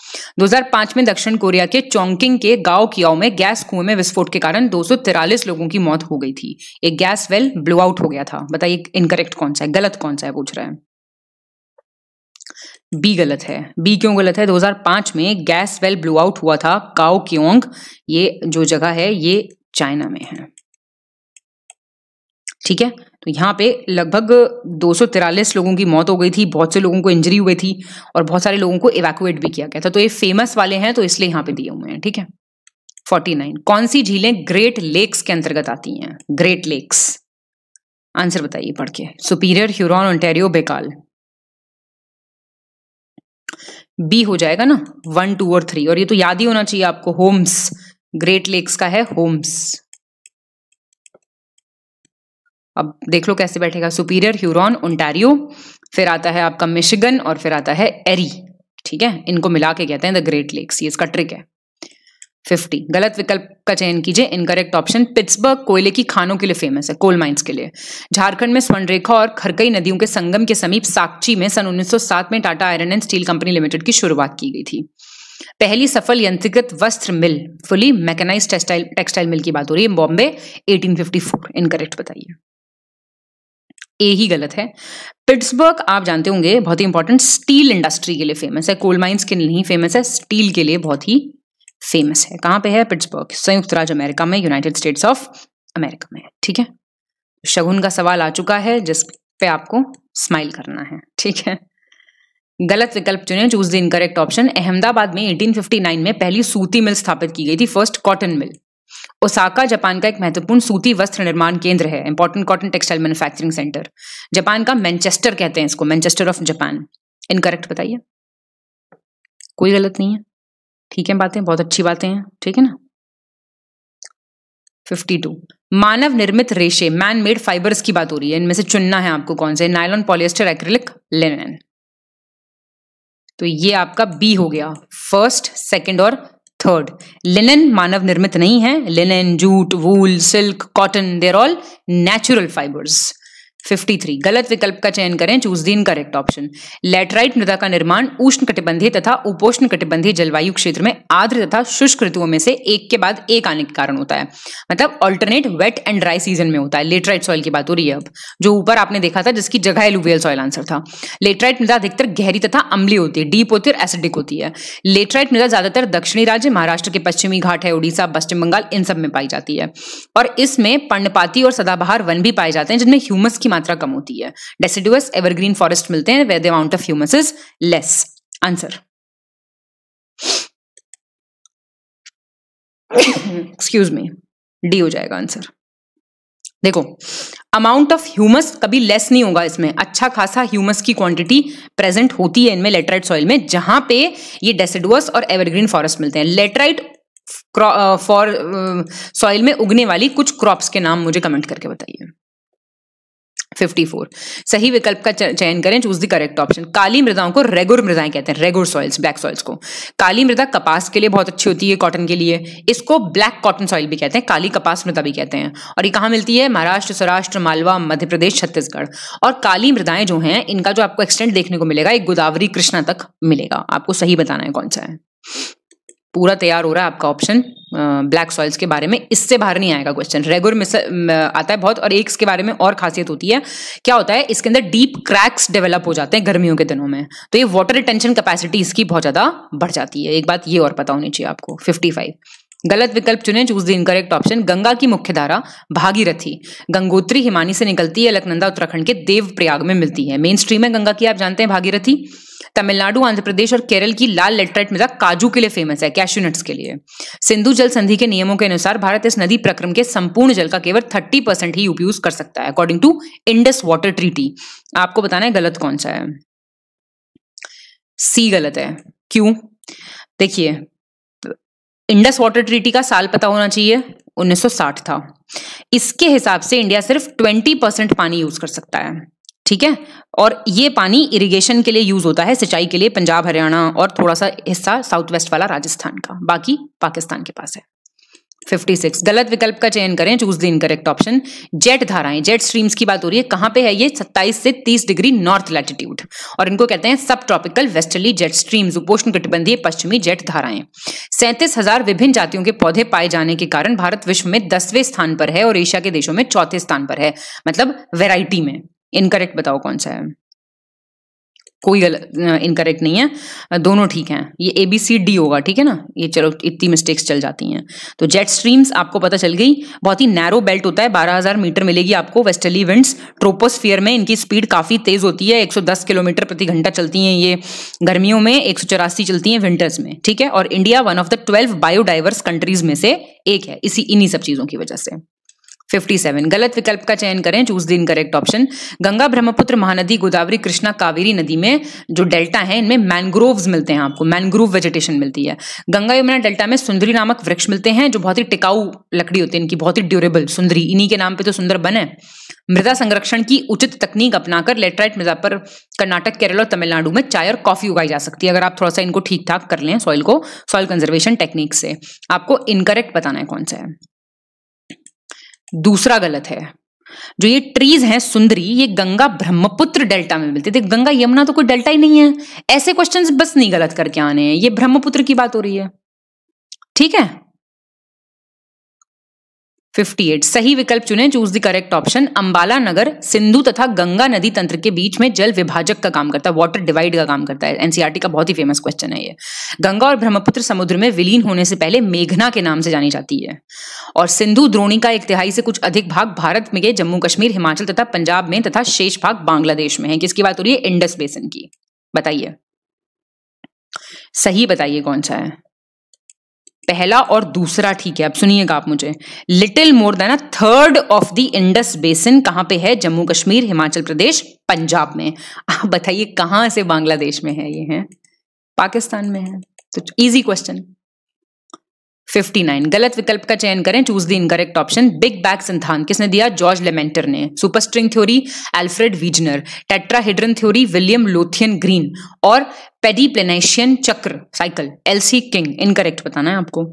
2005 में दक्षिण कोरिया के चौंकिंग के गांव कियाओ में गैस कुएं में विस्फोट के कारण दो लोगों की मौत हो गई थी एक गैस वेल ब्लू आउट हो गया था बताइए इनकरेक्ट कौन सा है गलत कौन सा है पूछ रहे हैं बी गलत है बी क्यों गलत है 2005 में गैस वेल ब्लू आउट हुआ था काओ क्योंग ये जो जगह है ये चाइना में है ठीक है तो यहाँ पे लगभग दो लोगों की मौत हो गई थी बहुत से लोगों को इंजरी हुई थी और बहुत सारे लोगों को इवैक्यूएट भी किया गया था तो ये फेमस वाले हैं तो इसलिए यहाँ पे दिए हुए हैं ठीक है 49 कौन सी झीलें ग्रेट लेक्स के अंतर्गत आती हैं ग्रेट लेक्स आंसर बताइए पढ़ के Superior Huron Ontario Baikal B हो जाएगा ना वन टू और थ्री और ये तो याद ही होना चाहिए आपको होम्स ग्रेट लेक्स का है होम्स अब देख लो कैसे बैठेगा सुपीरियर ह्यूरॉन ओंटारियो फिर आता है आपका मिशिगन और फिर आता है एरी ठीक है इनको मिला के कहते हैं द ग्रेट लेक्स ये इसका ट्रिक है फिफ्टी गलत विकल्प का चयन कीजिए इनकरेक्ट ऑप्शन पिट्सबर्ग कोयले की खानों के लिए फेमस है कोल माइंस के लिए झारखंड में स्वर्णरेखा और खरकई नदियों के संगम के समीप साक्षी में सन 1907 में Tata iron and steel company limited की शुरुआत की गई थी पहली सफल यंत्रीकृत वस्त्र mill fully mechanised textile textile mill की बात हो रही है बॉम्बे 1854 इनकरेक्ट बताइए ए ही गलत है पिट्सबर्ग आप जानते होंगे बहुत ही इंपॉर्टेंट स्टील इंडस्ट्री के लिए फेमस है कोल माइंस के लिए नहीं फेमस है स्टील के लिए बहुत ही फेमस है कहाँ पे है पिट्सबर्ग संयुक्त राज्य अमेरिका में यूनाइटेड स्टेट्स ऑफ अमेरिका में ठीक है शगुन का सवाल आ चुका है जिस पे आपको स्माइल करना है ठीक है गलत विकल्प चुने choose the incorrect option Ahmedabad में 1859 में पहली सूती मिल स्थापित की गई थी first cotton mill Osaka Japan का एक महत्वपूर्ण सूती वस्त्र निर्माण केंद्र है important cotton textile manufacturing centre Japan का मैनचेस्टर कहते हैं इसको मैनचेस्टर ऑफ जापान इनकरेक्ट बताइए कोई गलत नहीं है ठीक है बातें बहुत अच्छी बातें हैं ठीक है ना 52 मानव निर्मित रेशे मैन मेड फाइबर्स की बात हो रही है इनमें से चुनना है आपको कौन से नायलॉन पॉलिएस्टर एक्रिलिक लिनन तो ये आपका बी हो गया फर्स्ट सेकंड और थर्ड लिनन मानव निर्मित नहीं है linen jute wool silk cotton there all natural fibres 53 गलत विकल्प का चयन करें choose the correct option laterite मृदा का निर्माण उष्ण कटिबंधीय तथा उपोष्ण कटिबंधीय जलवायु क्षेत्र में आर्द्र तथा शुष्क ऋतुओं में से एक के बाद एक आने के कारण होता है मतलब alternate wet and dry season में होता है लेटराइट सॉइल की बात हो रही है अब जो ऊपर आपने देखा था जिसकी जगह एलुवियल सॉइल आंसर था लेटराइट मृदा अधिकतर गहरी तथा अम्ली होती है डीप होती है एसिडिक होती है लेटराइट मृदा ज्यादातर दक्षिणी राज्य महाराष्ट्र के पश्चिमी घाट है उड़ीसा पश्चिम बंगाल इन सब में पाई जाती है और इसमें पर्णपाती और सदाबहार वन भी पाए जाते हैं जिनमें ह्यूमस की मात्रा कम होती है डेसिडुअस एवरग्रीन फॉरेस्ट मिलते हैं where the amount of humus is less answer excuse me D हो जाएगा आंसर देखो अमाउंट ऑफ ह्यूमस कभी लेस नहीं होगा इसमें अच्छा खासा ह्यूमस की क्वांटिटी प्रेजेंट होती है इनमें लेटराइट सॉइल में जहां पे ये डेसिडुअस और एवरग्रीन फॉरेस्ट मिलते हैं लेटराइट फॉर सॉइल में उगने वाली कुछ क्रॉप्स के नाम मुझे कमेंट करके बताइए 54 सही विकल्प का चयन करें चूज द करेक्ट ऑप्शन काली मृदाओं को रेगुर मृदाएं कहते हैं रेगुर सॉइल्स ब्लैक सॉइल्स को काली मृदा कपास के लिए बहुत अच्छी होती है कॉटन के लिए इसको ब्लैक कॉटन सॉइल भी कहते हैं काली कपास मृदा भी कहते हैं और ये कहाँ मिलती है महाराष्ट्र सौराष्ट्र मालवा मध्य प्रदेश छत्तीसगढ़ और काली मृदाएं जो हैं इनका जो आपको एक्सटेंट देखने को मिलेगा एक गोदावरी कृष्णा तक मिलेगा आपको सही बताना है कौन सा है पूरा तैयार हो रहा है आपका ऑप्शन ब्लैक सॉइल्स के बारे में इससे बाहर नहीं आएगा क्वेश्चन रेगुलर मिस आता है बहुत और एक इसके बारे में और खासियत होती है क्या होता है इसके अंदर डीप क्रैक्स डेवलप हो जाते हैं गर्मियों के दिनों में तो ये वाटर रिटेंशन कैपेसिटी इसकी बहुत ज़्यादा बढ़ जाती है एक बात ये और पता होनी चाहिए आपको फिफ्टी गलत विकल्प चुने choose the incorrect option Ganga की मुख्य धारा भागीरथी गंगोत्री हिमानी से निकलती है अलकनंदा उत्तराखंड के देवप्रयाग में मिलती है मेन स्ट्रीम है गंगा की आप जानते हैं भागीरथी तमिलनाडु आंध्र प्रदेश और केरल की लाल लेटराइट मृदा काजू के लिए फेमस है कैशूनट्स के लिए सिंधु जल संधि के नियमों के अनुसार भारत इस नदी प्रक्रम के संपूर्ण जल का केवल थर्टी परसेंट ही उपयोग कर सकता है according to Indus water treaty आपको बताना है गलत कौन सा है सी गलत है क्यों देखिए इंडस वाटर ट्रीटी का साल पता होना चाहिए 1960 था इसके हिसाब से इंडिया सिर्फ 20 परसेंट पानी यूज कर सकता है ठीक है और ये पानी इरिगेशन के लिए यूज होता है सिंचाई के लिए पंजाब हरियाणा और थोड़ा सा हिस्सा साउथ वेस्ट वाला राजस्थान का बाकी पाकिस्तान के पास है 56 गलत विकल्प का चयन करें choose the incorrect option jet धाराएं जेट स्ट्रीम्स की बात हो रही है कहां पे है ये 27 से 30 डिग्री नॉर्थ लैटिट्यूड और इनको कहते हैं सब ट्रॉपिकल वेस्टर्ली जेट स्ट्रीम्स उपोषण कटिबंधीय पश्चिमी जेट धाराएं सैंतीस हजार विभिन्न जातियों के पौधे पाए जाने के कारण भारत विश्व में दसवें स्थान पर है और एशिया के देशों में चौथे स्थान पर है मतलब वेराइटी में इनकरेक्ट बताओ कौन सा है कोई गलत इनकरेक्ट नहीं है दोनों ठीक हैं ये ए बी सी डी होगा ठीक है ना ये चलो इतनी मिस्टेक्स चल जाती हैं तो जेट स्ट्रीम्स आपको पता चल गई बहुत ही नैरो बेल्ट होता है 12000 मीटर मिलेगी आपको वेस्टर्ली विंड्स ट्रोपोस्फियर में इनकी स्पीड काफ़ी तेज़ होती है 110 किलोमीटर प्रति घंटा चलती हैं ये गर्मियों में एक चलती हैं विंटर्स में ठीक है और India one of the twelve biodiverse countries में से एक है इसी इन्हीं सब चीज़ों की वजह से 57 गलत विकल्प का चयन करें choose the correct option Ganga Brahmaputra Mahanadi Godavari Krishna Kaveri नदी में जो डेल्टा है इनमें मैनग्रोव्स मिलते हैं आपको मैनग्रोव वेजिटेशन मिलती है गंगा यमुना डेल्टा में सुंदरी नामक वृक्ष मिलते हैं जो बहुत ही टिकाऊ लकड़ी होती है इनकी बहुत ही ड्यूरेबल सुंदरी इन्हीं के नाम पर तो सुंदर बने मृदा संरक्षण की उचित तकनीक अपनाकर लेटराइट मृदा पर कर्नाटक केरल और तमिलनाडु में चाय और कॉफी उगाई जा सकती है अगर आप थोड़ा सा इनको ठीक ठाक कर लें सॉइल को सॉइल कंजर्वेशन टेक्निक से आपको इनकरेक्ट बताना है कौन सा है दूसरा गलत है जो ये ट्रीज हैं सुंदरी ये गंगा ब्रह्मपुत्र डेल्टा में मिलती थे गंगा यमुना तो कोई डेल्टा ही नहीं है ऐसे क्वेश्चंस बस नहीं गलत करके आने हैं ये ब्रह्मपुत्र की बात हो रही है ठीक है 58 सही विकल्प चुने choose the correct option Ambala नगर सिंधु तथा गंगा नदी तंत्र के बीच में जल विभाजक का काम करता है वाटर डिवाइड का काम करता है एनसीआरटी e का बहुत ही फेमस क्वेश्चन है ये गंगा और ब्रह्मपुत्र समुद्र में विलीन होने से पहले मेघना के नाम से जानी जाती है और सिंधु द्रोणी का एक तिहाई से कुछ अधिक भाग भारत में जम्मू कश्मीर हिमाचल तथा पंजाब में तथा शेष भाग बांग्लादेश में है किसकी बात हो रही है इंडस बेसन की बताइए सही बताइए कौन सा है पहला और दूसरा ठीक है अब सुनिएगा आप मुझे little more than a third of the Indus basin कहां पे है जम्मू कश्मीर हिमाचल प्रदेश पंजाब में आप बताइए कहां से बांग्लादेश में है ये है पाकिस्तान में है तो इजी क्वेश्चन 59 गलत विकल्प का चयन करें choose the incorrect option big bang सिद्धांत किसने दिया जॉर्ज लेमेंटर ने superstring theory Alfred Wegener tetrahedron theory William Lowthian Green और पेडीप्लेनेशियन चक्र साइकिल एलसी किंग इनकरेक्ट बताना है आपको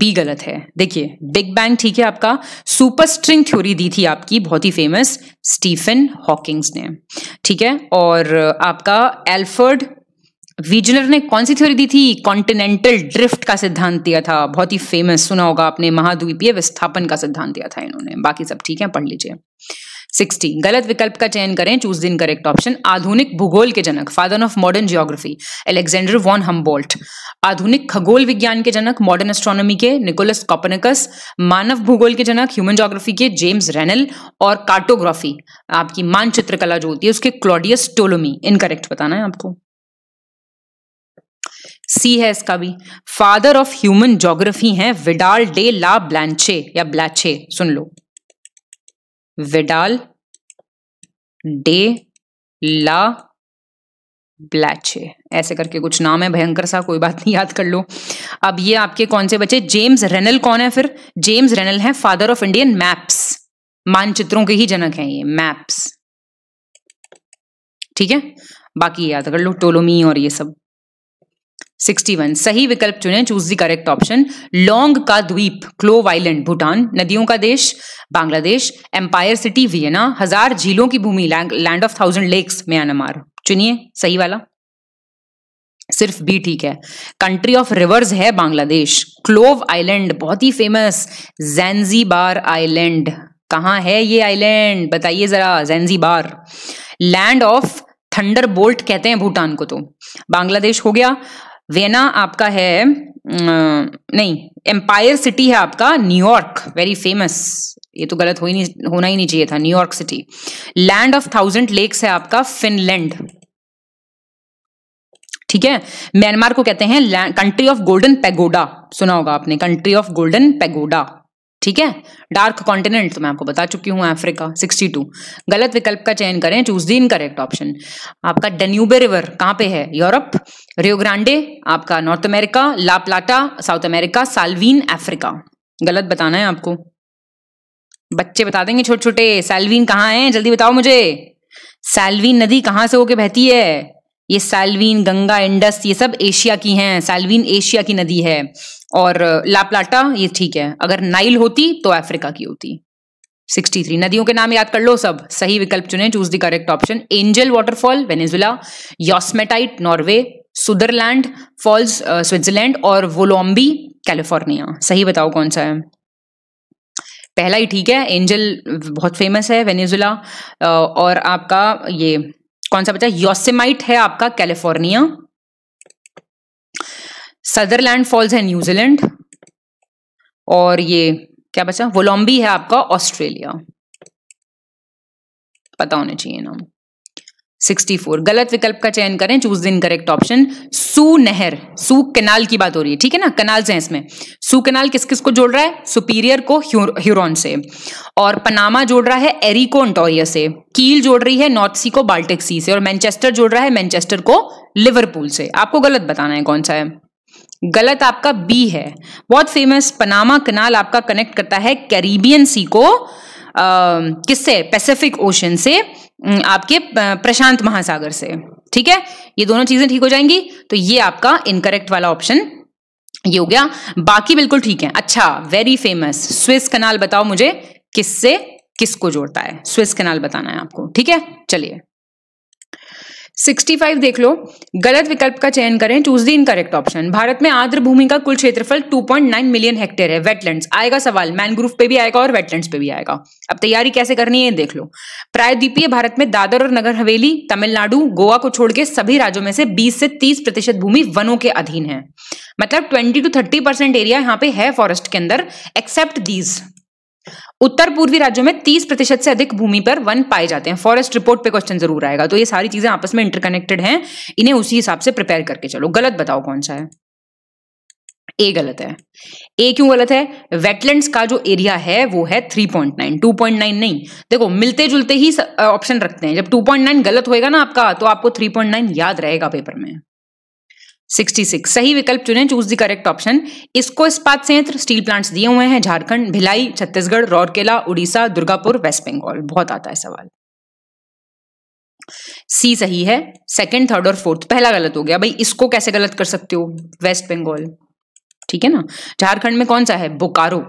बी गलत है देखिए बिग बैंग ठीक है आपका सुपर स्ट्रिंग थ्योरी दी थी आपकी बहुत ही फेमस स्टीफन हॉकिंग्स ने ठीक है और आपका एल्फर्ड वीजनर ने कौन सी थ्योरी दी थी कॉन्टिनेंटल ड्रिफ्ट का सिद्धांत दिया था बहुत ही फेमस सुना होगा आपने महाद्वीपीय विस्थापन का सिद्धांत दिया था इन्होंने बाकी सब ठीक है पढ़ लीजिए सिक्सटी गलत विकल्प का चयन करें चूज दिन करेक्ट ऑप्शन आधुनिक भूगोल के जनक father of modern geography Alexander von Humboldt आधुनिक खगोल विज्ञान के जनक मॉडर्न एस्ट्रोनॉमी के निकोलस कॉपनिकस मानव भूगोल के जनक ह्यूमन जोग्राफी के जेम्स रेनल और कार्टोग्राफी आपकी मानचित्रकला जो होती है उसके क्लॉडियस टोलोमी इनकरेक्ट बताना है आपको सी है इसका भी फादर ऑफ ह्यूमन जोग्राफी है विडाल डे ला ब्लैंचे या ब्लैचे सुन लो विडाल डे ला ब्लैचे ऐसे करके कुछ नाम है भयंकर सा कोई बात नहीं याद कर लो अब ये आपके कौन से बचे जेम्स रेनल कौन है फिर जेम्स रेनल है फादर ऑफ इंडियन मैप्स मानचित्रों के ही जनक हैं ये मैप्स ठीक है बाकी याद कर लो टोलोमी और ये सब 61 सही विकल्प चुने चूज द करेक्ट ऑप्शन लॉन्ग का द्वीप क्लोव आइलैंड भूटान नदियों का देश बांग्लादेश एम्पायर सिटी वियना हजार झीलों की भूमि land of thousand lakes Myanmar चुनिए सही वाला सिर्फ बी ठीक है कंट्री ऑफ रिवर्स है बांग्लादेश क्लोव आइलैंड बहुत ही फेमस जैनजीबार आइलैंड कहाँ है ये आइलैंड बताइए जरा Zanzibar land of thunderbolt कहते हैं भूटान को तो बांग्लादेश हो गया वेना आपका है नहीं एम्पायर सिटी है आपका न्यूयॉर्क वेरी फेमस ये तो गलत हो ही नहीं होना ही नहीं चाहिए था New York city land of thousand lakes है आपका फिनलैंड ठीक है म्यांमार को कहते हैं कंट्री ऑफ गोल्डन पैगोडा सुना होगा आपने कंट्री ऑफ गोल्डन पैगोडा ठीक है डार्क कॉन्टिनेंट तो मैं आपको बता चुकी हूँ अफ्रीका 62 गलत विकल्प का चयन करें चूज दी इनकरेक्ट ऑप्शन आपका डेन्यूबे रिवर कहाँ पे है यूरोप रियोग्रांडे आपका North America La Plata South America Salween Africa गलत बताना है आपको बच्चे बता देंगे छोटे छोटे सैलवीन कहाँ है जल्दी बताओ मुझे सैलवीन नदी कहाँ से होके बहती है ये सैलवीन गंगा इंडस ये सब एशिया की हैं सैलवीन एशिया की नदी है और लाप्लाटा ये ठीक है अगर नाइल होती तो अफ्रीका की होती 63 नदियों के नाम याद कर लो सब सही विकल्प चुने choose the correct option angel waterfall Venezuela Yosemite Norway Sutherland falls Switzerland और वोलोम्बी कैलिफोर्निया सही बताओ कौन सा है पहला ही ठीक है एंजल बहुत फेमस है वेनेजुला uh, और आपका ये कौन सा बचा योसेमाइट है आपका कैलिफोर्निया सदरलैंड फॉल्स है न्यूजीलैंड और ये क्या बचा वोलॉम्बी है आपका ऑस्ट्रेलिया पता होना चाहिए नाम 64 गलत विकल्प का चयन करें चूज दिन करेक्ट ऑप्शन सू नहर सू कैनाल की बात हो रही है ठीक है ना कनाल से इसमें सू कैनाल किस किस को जोड़ रहा है सुपीरियर को ह्यूरोन से और पनामा जोड़ रहा है एरी को ओंटोरियो से कील जोड़ रही है नॉर्थ सी को बाल्टिक सी से और मैनचेस्टर जोड़ रहा है मैनचेस्टर को लिवरपूल से आपको गलत बताना है कौन सा है गलत आपका बी है बहुत फेमस पनामा कनाल आपका कनेक्ट करता है कैरिबियन सी को किससे पैसिफिक ओशन से हम्म, आपके प्रशांत महासागर से ठीक है ये दोनों चीजें ठीक हो जाएंगी तो ये आपका इनकरेक्ट वाला ऑप्शन ये हो गया बाकी बिल्कुल ठीक है अच्छा वेरी फेमस स्विस कनाल बताओ मुझे किससे किसको जोड़ता है स्विस कनाल बताना है आपको ठीक है चलिए 65 देख लो गलत विकल्प का चयन करें choose the incorrect option Bharat में आर्द्र भूमि का कुल क्षेत्रफल 2.9 मिलियन हेक्टेयर है वेटलैंड्स आएगा सवाल मैनग्रूव पे भी आएगा और वेटलैंड्स पे भी आएगा अब तैयारी कैसे करनी है देख लो प्रायद्वीपीय भारत में दादर और नगर हवेली तमिलनाडु गोवा को छोड़ के सभी राज्यों में से बीस से तीस प्रतिशत भूमि वनों के अधीन है मतलब twenty to thirty percent area यहाँ पे है फॉरेस्ट के अंदर एक्सेप्ट दीज उत्तर पूर्वी राज्यों में 30 प्रतिशत से अधिक भूमि पर वन पाए जाते हैं फॉरेस्ट रिपोर्ट पे क्वेश्चन जरूर आएगा तो ये सारी चीजें आपस में इंटरकनेक्टेड हैं इन्हें उसी हिसाब से प्रिपेयर करके चलो गलत बताओ कौन सा है ए गलत है ए क्यों गलत है वेटलैंड्स का जो एरिया है वो है 3.9 2.9 नहीं देखो मिलते जुलते ही ऑप्शन रखते हैं जब 2.9 गलत होएगा ना आपका तो आपको 3.9 याद रहेगा पेपर में 66 सही विकल्प चुने चूज द करेक्ट ऑप्शन इसको इस्पात संयंत्र स्टील प्लांट्स दिए हुए हैं झारखंड भिलाई छत्तीसगढ़ रौरकेला उड़ीसा दुर्गापुर वेस्ट बंगाल बहुत आता है सवाल सी सही है सेकंड थर्ड और फोर्थ पहला गलत हो गया भाई इसको कैसे गलत कर सकते हो वेस्ट बंगाल ठीक है ना झारखंड में कौन सा है बोकारो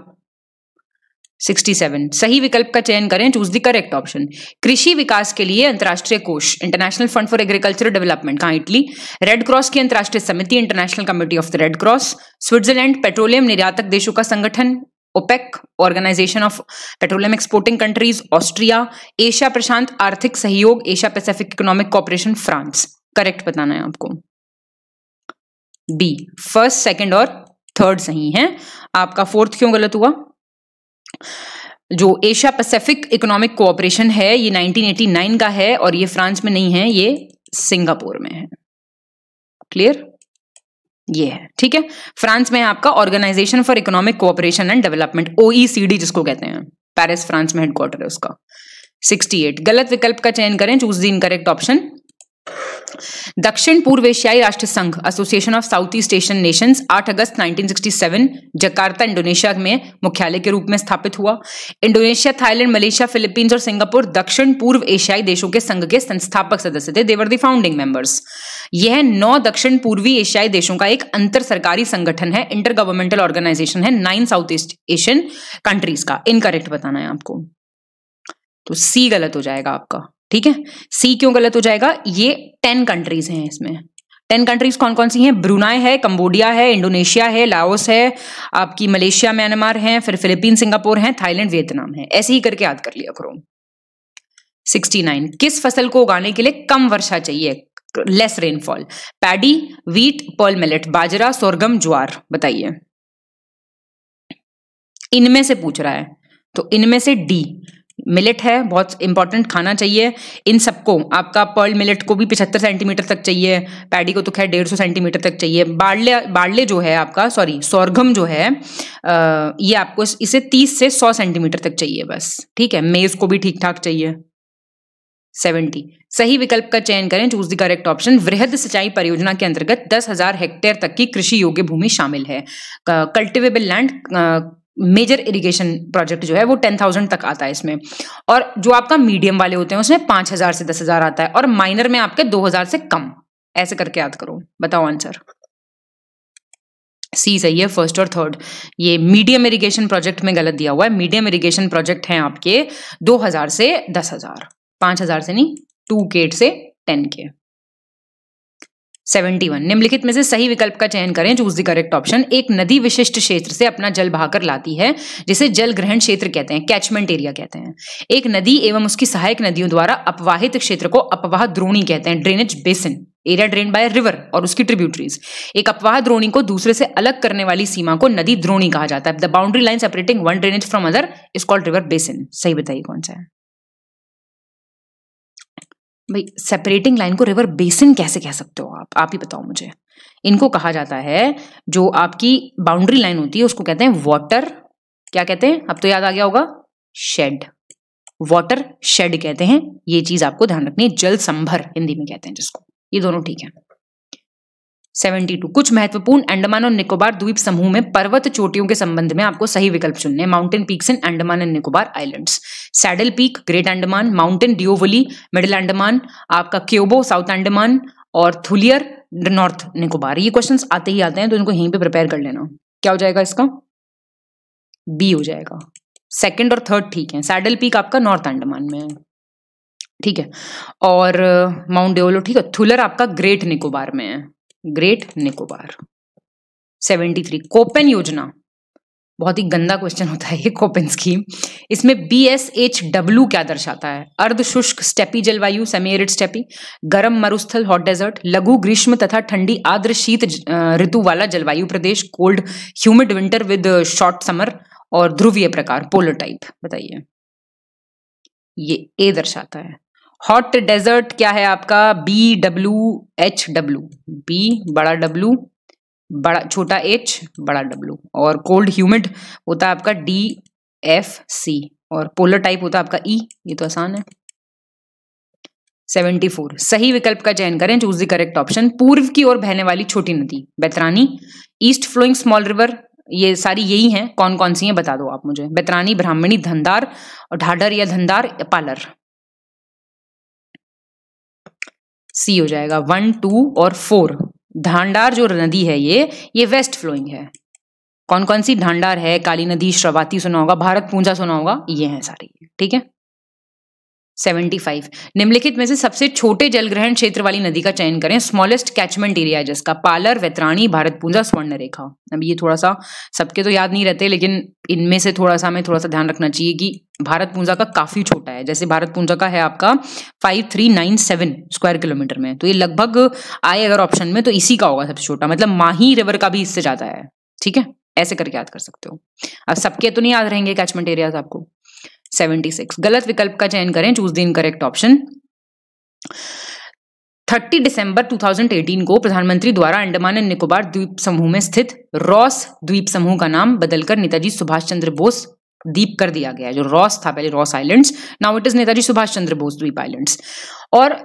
67 सही विकल्प का चयन करें चूज द करेक्ट ऑप्शन कृषि विकास के लिए अंतर्राष्ट्रीय कोष international fund for agriculture development कहां इटली रेड क्रॉस की अंतर्राष्ट्रीय समिति international committee of the red cross Switzerland petroleum निर्यातक देशों का संगठन OPEC organisation of petroleum exporting countries Austria Asia प्रशांत आर्थिक सहयोग Asia Pacific economic cooperation France correct बताना है आपको बी फर्स्ट सेकेंड और थर्ड सही है आपका फोर्थ क्यों गलत हुआ जो एशिया पैसिफिक इकोनॉमिक कोऑपरेशन है ये 1989 का है और ये फ्रांस में नहीं है ये सिंगापुर में है क्लियर ये है ठीक है फ्रांस में आपका organisation for economic cooperation and development OECD जिसको कहते हैं पेरिस फ्रांस में हेडक्वार्टर है उसका 68 गलत विकल्प का चयन करें चूज द इनकरेक्ट ऑप्शन दक्षिण पूर्व एशियाई राष्ट्र संघ association of south east Asian nations 8 अगस्त 1967 जकार्ता इंडोनेशिया में मुख्यालय के रूप में स्थापित हुआ इंडोनेशिया थाईलैंड मलेशिया फिलीपींस और सिंगापुर दक्षिण पूर्व एशियाई देशों के संघ के संस्थापक सदस्य थे देवर दी फाउंडिंग मेंबर्स यह नौ दक्षिण पूर्वी एशियाई देशों का एक अंतर सरकारी संगठन है इंटर गवर्नमेंटल ऑर्गेनाइजेशन है nine south east Asian countries का इनकरेक्ट बताना है आपको तो सी गलत हो जाएगा आपका ठीक है सी क्यों गलत हो जाएगा ये टेन कंट्रीज हैं इसमें टेन कंट्रीज कौन कौन सी हैं ब्रुनाई है कंबोडिया है इंडोनेशिया है लाओस है आपकी मलेशिया म्यांमार है फिर फिलिपीन सिंगापुर है थाईलैंड वियतनाम है ऐसे ही करके याद कर लिया करो 69 किस फसल को उगाने के लिए कम वर्षा चाहिए less rainfall paddy wheat pearl millet bajra sorghum jowar बताइए इनमें से पूछ रहा है तो इनमें से डी मिलेट है बहुत इंपॉर्टेंट खाना चाहिए इन सबको आपका पर्ल मिलेट को भी पिछहत्तर सेंटीमीटर तक चाहिए पैडी को तो खैर डेढ़ सौ सेंटीमीटर तक चाहिए बाड़ले बाड़ले जो है आपका सॉरी सौरघम जो है आ, ये आपको इसे तीस से सौ सेंटीमीटर तक चाहिए बस ठीक है मेज को भी ठीक ठाक चाहिए सेवेंटी सही विकल्प का चयन करें चूज द करेक्ट ऑप्शन वृहद सिंचाई परियोजना के अंतर्गत दस हजार हेक्टेयर तक की कृषि योग्य भूमि शामिल है cultivable land major irrigation project जो है वो टेन थाउजेंड तक आता है इसमें और जो आपका मीडियम वाले होते हैं उसमें पांच हजार से दस हजार आता है और माइनर में आपके दो हजार से कम ऐसे करके याद करो बताओ आंसर सी सही है फर्स्ट और थर्ड ये मीडियम इरिगेशन प्रोजेक्ट में गलत दिया हुआ है मीडियम इरिगेशन प्रोजेक्ट है आपके दो हजार से दस हजार पांच हजार से नहीं टू से टेन के सेवेंटी वन निम्नलिखित में से सही विकल्प का चयन करें चूज द करेक्ट ऑप्शन एक नदी विशिष्ट क्षेत्र से अपना जल बहाकर लाती है जिसे जल ग्रहण क्षेत्र कहते हैं कैचमेंट एरिया कहते हैं एक नदी एवं उसकी सहायक नदियों द्वारा अपवाहित क्षेत्र को अपवाह द्रोणी कहते हैं drainage basin area drain by river और उसकी ट्रिब्यूटरीज एक अपवाह द्रोणी को दूसरे से अलग करने वाली सीमा को नदी द्रोणी कहा जाता है the boundary line separating one drainage from other is called river basin सही बताइए कौन सा है भाई सेपरेटिंग लाइन को रिवर बेसिन कैसे कह सकते हो आप आप ही बताओ मुझे इनको कहा जाता है जो आपकी बाउंड्री लाइन होती है उसको कहते हैं वाटर क्या कहते हैं अब तो याद आ गया होगा शेड वाटर शेड कहते हैं ये चीज आपको ध्यान रखनी है जल संभर हिंदी में कहते हैं जिसको ये दोनों ठीक है 72 कुछ महत्वपूर्ण अंडमान और निकोबार द्वीप समूह में पर्वत चोटियों के संबंध में आपको सही विकल्प चुनने mountain peaks in Andaman and Nicobar islands saddle peak great Andaman mountain Diavolo middle Andaman आपका क्योबो साउथ अंडमान और थुलियर नॉर्थ निकोबार ये क्वेश्चन आते ही आते हैं तो इनको यहीं पर प्रिपेयर कर लेना क्या हो जाएगा इसका बी हो जाएगा सेकेंड और थर्ड ठीक है सैडल पीक आपका नॉर्थ अंडमान में है ठीक है और माउंट uh, डेवलो ठीक है थुलर आपका ग्रेट निकोबार में है ग्रेट निकोबार 73 कोपेन योजना बहुत ही गंदा क्वेश्चन होता है ये कोपेन स्कीम इसमें बी एस एच डब्ल्यू क्या दर्शाता है अर्ध शुष्क स्टेपी जलवायु सेमियरिड स्टेपी गर्म मरुस्थल हॉट डेजर्ट लघु ग्रीष्म तथा ठंडी आर्द्र शीत ऋतु वाला जलवायु प्रदेश cold humid winter with short summer और ध्रुवीय प्रकार पोलर टाइप बताइए ये ए दर्शाता है हॉट डेजर्ट क्या है आपका B W H W B बड़ा डब्ल्यू बड़ा छोटा एच बड़ा डब्ल्यू और कोल्ड ह्यूमिड होता है आपका डी एफ सी और पोलर टाइप होता है आपका ई e, ये तो आसान है सेवेंटी फोर सही विकल्प का चयन करें चूज द करेक्ट ऑप्शन पूर्व की ओर बहने वाली छोटी नदी Baitarani east flowing small river ये सारी यही हैं कौन कौन सी हैं बता दो आप मुझे बैतरानी ब्राह्मणी धंधार और ढाडर या धंधार पालर सी हो जाएगा वन टू और फोर ढांडार जो नदी है ये ये वेस्ट फ्लोइंग है कौन कौन सी ढांडार है काली नदी श्रवाती सुना होगा भारत पूंजा सुना होगा ये है सारी ठीक है 75 निम्नलिखित में से सबसे छोटे जल ग्रहण क्षेत्र वाली नदी का चयन करें स्मॉलेस्ट कैचमेंट एरिया जिसका पालर वैतराणी भारत पूंजा स्वर्ण रेखा अब ये थोड़ा सा सबके तो याद नहीं रहते लेकिन इनमें से थोड़ा सा हमें थोड़ा सा ध्यान रखना चाहिए कि भारत पूंजा का काफी छोटा है जैसे भारत पूंजा का है आपका 5397 स्क्वायर किलोमीटर में तो ये लगभग आए अगर ऑप्शन में तो इसी का होगा सबसे छोटा मतलब माही रिवर का भी इससे ज्यादा है ठीक है ऐसे करके याद कर सकते हो अब सबके तो नहीं याद रहेंगे कैचमेंट एरियाज आपको 76 गलत विकल्प का चयन करें चूज द इनकरेक्ट ऑप्शन 30 दिसंबर 2018 को प्रधानमंत्री द्वारा अंडमान एंड निकोबार द्वीप समूह में स्थित रॉस द्वीप समूह का नाम बदलकर नेताजी सुभाष चंद्र बोस द्वीप कर दिया गया जो रॉस था पहले Ross islands now it is Netaji Subhash Chandra Bose द्वीप आइलैंड्स और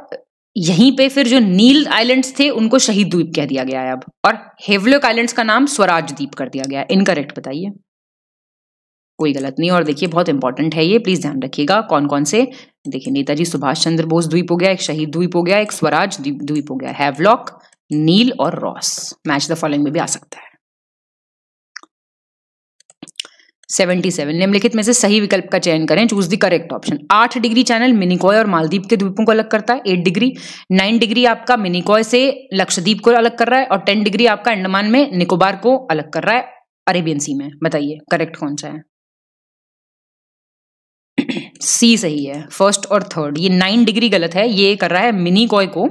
यहीं पे फिर जो नील आइलैंड्स थे उनको शहीद द्वीप कह दिया गया है अब और हेवलोक आइलैंड्स का नाम स्वराज द्वीप कर दिया गया इनकरेक्ट बताइए कोई गलत नहीं और देखिए बहुत इंपॉर्टेंट है ये प्लीज ध्यान रखिएगा कौन कौन से देखिए नेताजी सुभाष चंद्र बोस द्वीप हो गया एक शहीद द्वीप हो गया एक स्वराज द्वीप हो गया हैवलॉक नील और रॉस मैच द फॉलोइंग में भी आ सकता है 77 निम्नलिखित में से सही विकल्प का चयन करें चूज द करेक्ट ऑप्शन आठ डिग्री चैनल मिनिकॉय और मालदीप के द्वीपों को अलग करता है एट डिग्री नाइन डिग्री आपका मिनिकॉय से लक्षद्वीप को अलग कर रहा है और टेन डिग्री आपका अंडमान में निकोबार को अलग कर रहा है अरेबियन सी में बताइए करेक्ट कौन सा है सी सही है फर्स्ट और थर्ड ये नाइन डिग्री गलत है ये कर रहा है मिनी कॉय को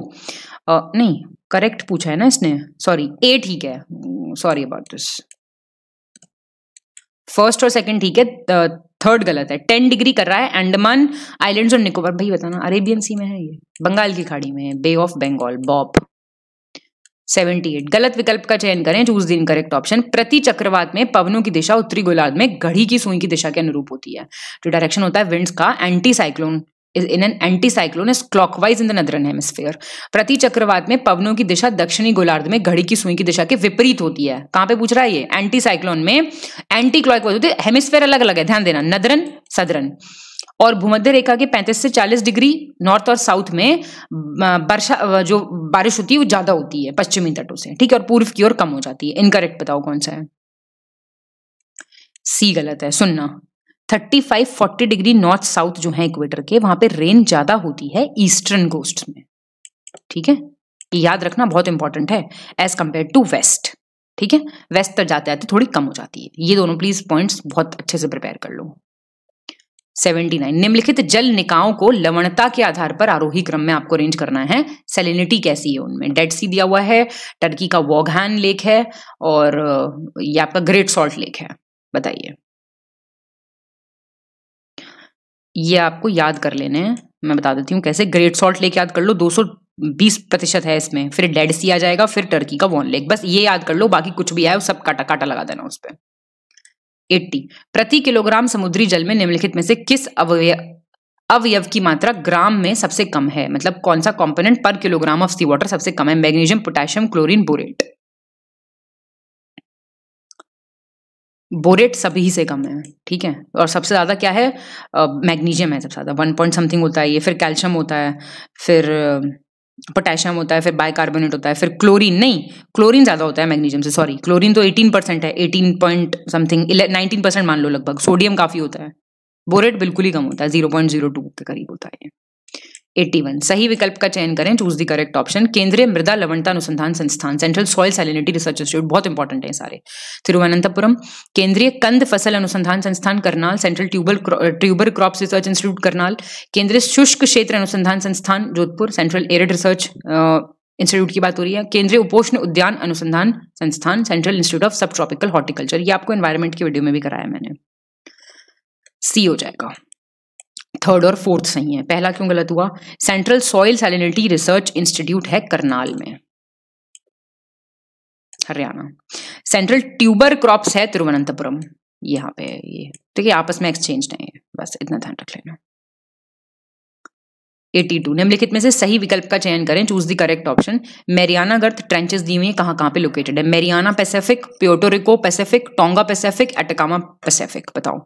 आ, नहीं करेक्ट पूछा है ना इसने सॉरी ए ठीक है सॉरी अबाउट दिस फर्स्ट और सेकंड ठीक है थर्ड गलत है टेन डिग्री कर रहा है अंडमान आइलैंड्स और निकोबार भाई बताना अरेबियन सी में है ये बंगाल की खाड़ी में है बे ऑफ बंगाल बॉप 78 गलत विकल्प का चयन करें चूज द इनकरेक्ट ऑप्शन प्रति चक्रवात में पवनों की दिशा उत्तरी गोलार्ध में घड़ी की सुई की दिशा के अनुरूप होती है जो डायरेक्शन होता है विंड्स का anticyclone in an anticyclone is clockwise in the northern hemisphere प्रति चक्रवात में पवनों की दिशा दक्षिणी गोलार्ध में घड़ी की सुई की दिशा के विपरीत होती है कहां पे पूछ रहा है ये एंटी साइक्लोन में एंटी क्लॉकवाइज होती है हेमिस्फेयर अलग अलग है ध्यान देना नदरन सदरन और भूमध्य रेखा के 35 से 40 डिग्री नॉर्थ और साउथ में वर्षा जो बारिश होती है वो ज्यादा होती है पश्चिमी तटों से ठीक है और पूर्व की ओर कम हो जाती है इनकरेक्ट बताओ कौन सा है सी गलत है सुनना thirty five forty degree north south जो है इक्वेटर के वहां पे रेन ज्यादा होती है ईस्टर्न कोस्ट में ठीक है याद रखना बहुत इंपॉर्टेंट है एज कंपेयर टू वेस्ट ठीक है वेस्ट तक जाते आते थोड़ी कम हो जाती है ये दोनों प्लीज पॉइंट्स बहुत अच्छे से प्रिपेयर कर लो 79 निम्नलिखित जल निकायों को लवणता के आधार पर आरोही क्रम में आपको अरेंज करना है सेलिनिटी कैसी है उनमें डेड सी दिया हुआ है टर्की का वोघान लेक है और ये आपका ग्रेट सॉल्ट लेक है बताइए ये आपको याद कर लेने हैं मैं बता देती हूँ कैसे ग्रेट सॉल्ट लेक याद कर लो 220 प्रतिशत है इसमें फिर डेड सी आ जाएगा फिर टर्की का वॉन लेक बस ये याद कर लो बाकी कुछ भी आए सब काटा काटा लगा देना उस पर एट्टी प्रति किलोग्राम समुद्री जल में निम्नलिखित में से किस अवय अवयव की मात्रा ग्राम में सबसे कम है मतलब कौन सा कंपोनेंट पर किलोग्राम ऑफ सी वाटर सबसे कम है magnesium potassium chlorine borate borate सभी से कम है ठीक है और सबसे ज़्यादा क्या है मैग्नीशियम है सबसे ज़्यादा वन पॉइंट समथिंग होता है ये फिर कैल्शियम होता है फिर पोटेशियम होता है फिर बाइकार्बोनेट होता है फिर क्लोरीन नहीं क्लोरीन ज़्यादा होता है मैग्नीशियम से सॉरी क्लोरीन तो एटीन परसेंट है eighteen point something nineteen percent मान लो लगभग सोडियम काफ़ी होता है बोरेट बिल्कुल ही कम होता है जीरो पॉइंट जीरो टू के करीब होता है 81 सही विकल्प का चयन करें चूज द करेक्ट ऑप्शन केंद्रीय मृदा लवणता अनुसंधान संस्थान central soil salinity research institute बहुत इंपॉर्टेंट है सारे तिरुवनंतपुरम केंद्रीय कंद फसल अनुसंधान संस्थान Karnal central tubal tuber crop research institute Karnal केंद्रीय शुष्क क्षेत्र अनुसंधान संस्थान Jodhpur central arid research institute की बात हो रही है केंद्रीय उपोष्ण उद्यान अनुसंधान संस्थान central institute of subtropical horticulture ये आपको एनवायरमेंट की वीडियो में भी कराया मैंने सी हो जाएगा थर्ड और फोर्थ सही है पहला क्यों गलत हुआ central soil salinity research institute है करनाल में हरियाणा सेंट्रल ट्यूबर क्रॉप्स है तिरुवनंतपुरम यहाँ पे ये ठीक है आपस में एक्सचेंज नहीं है बस इतना ध्यान रख लेना 82 निम्नलिखित में से सही विकल्प का चयन करें choose the correct option Mariana गर्थ ट्रेंचेस दी हुई कहां कहां पे लोकेटेड है Mariana Pacific Puerto Rico Pacific Tonga Pacific Atacama Pacific बताओ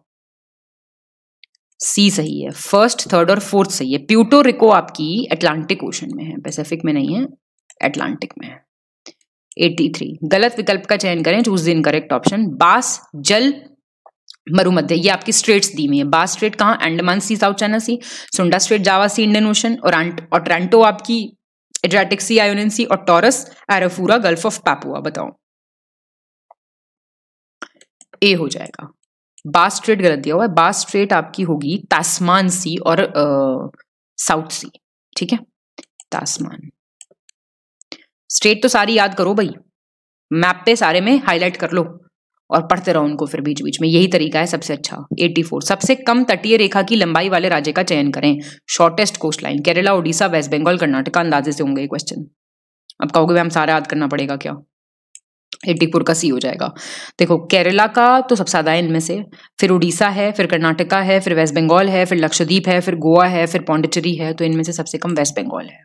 सी सही है फर्स्ट थर्ड और फोर्थ सही है प्यूटो रिको आपकी अटलांटिक ओशन में है पैसिफिक में नहीं है अटलांटिक में है 83 गलत विकल्प का चयन करें चूज द इनकरेक्ट ऑप्शन बास जल मरुमध्य ये आपकी स्ट्रेट्स दी हुई है बास स्ट्रेट कहाँ Andaman Sea South China Sea Sunda Strait Java Sea Indian Ocean और ऑटरांटो आपकी एड्रेटिक सी आयोनियन सी और Torres Arafura Gulf of Papua बताओ ए हो जाएगा बास स्ट्रेट गलत दिया हुआ है बास स्ट्रेट आपकी होगी तासमान सी और साउथ सी ठीक है तासमान स्ट्रेट तो सारी याद करो भाई मैप पे सारे में हाईलाइट कर लो और पढ़ते रहो उनको फिर बीच बीच में यही तरीका है सबसे अच्छा 84 सबसे कम तटीय रेखा की लंबाई वाले राज्य का चयन करें shortest coast line Kerala Odisha West Bengal Karnataka अंदाजे से होंगे क्वेश्चन अब कहोगे हम सारा याद करना पड़ेगा क्या एटीपुर का सी हो जाएगा देखो केरला का तो सबसे ज़्यादा है इनमें से फिर उड़ीसा है फिर कर्नाटका है फिर वेस्ट बंगाल है फिर लक्षद्वीप है फिर गोवा है फिर पौंडिचेरी है तो इनमें से सबसे कम वेस्ट बंगाल है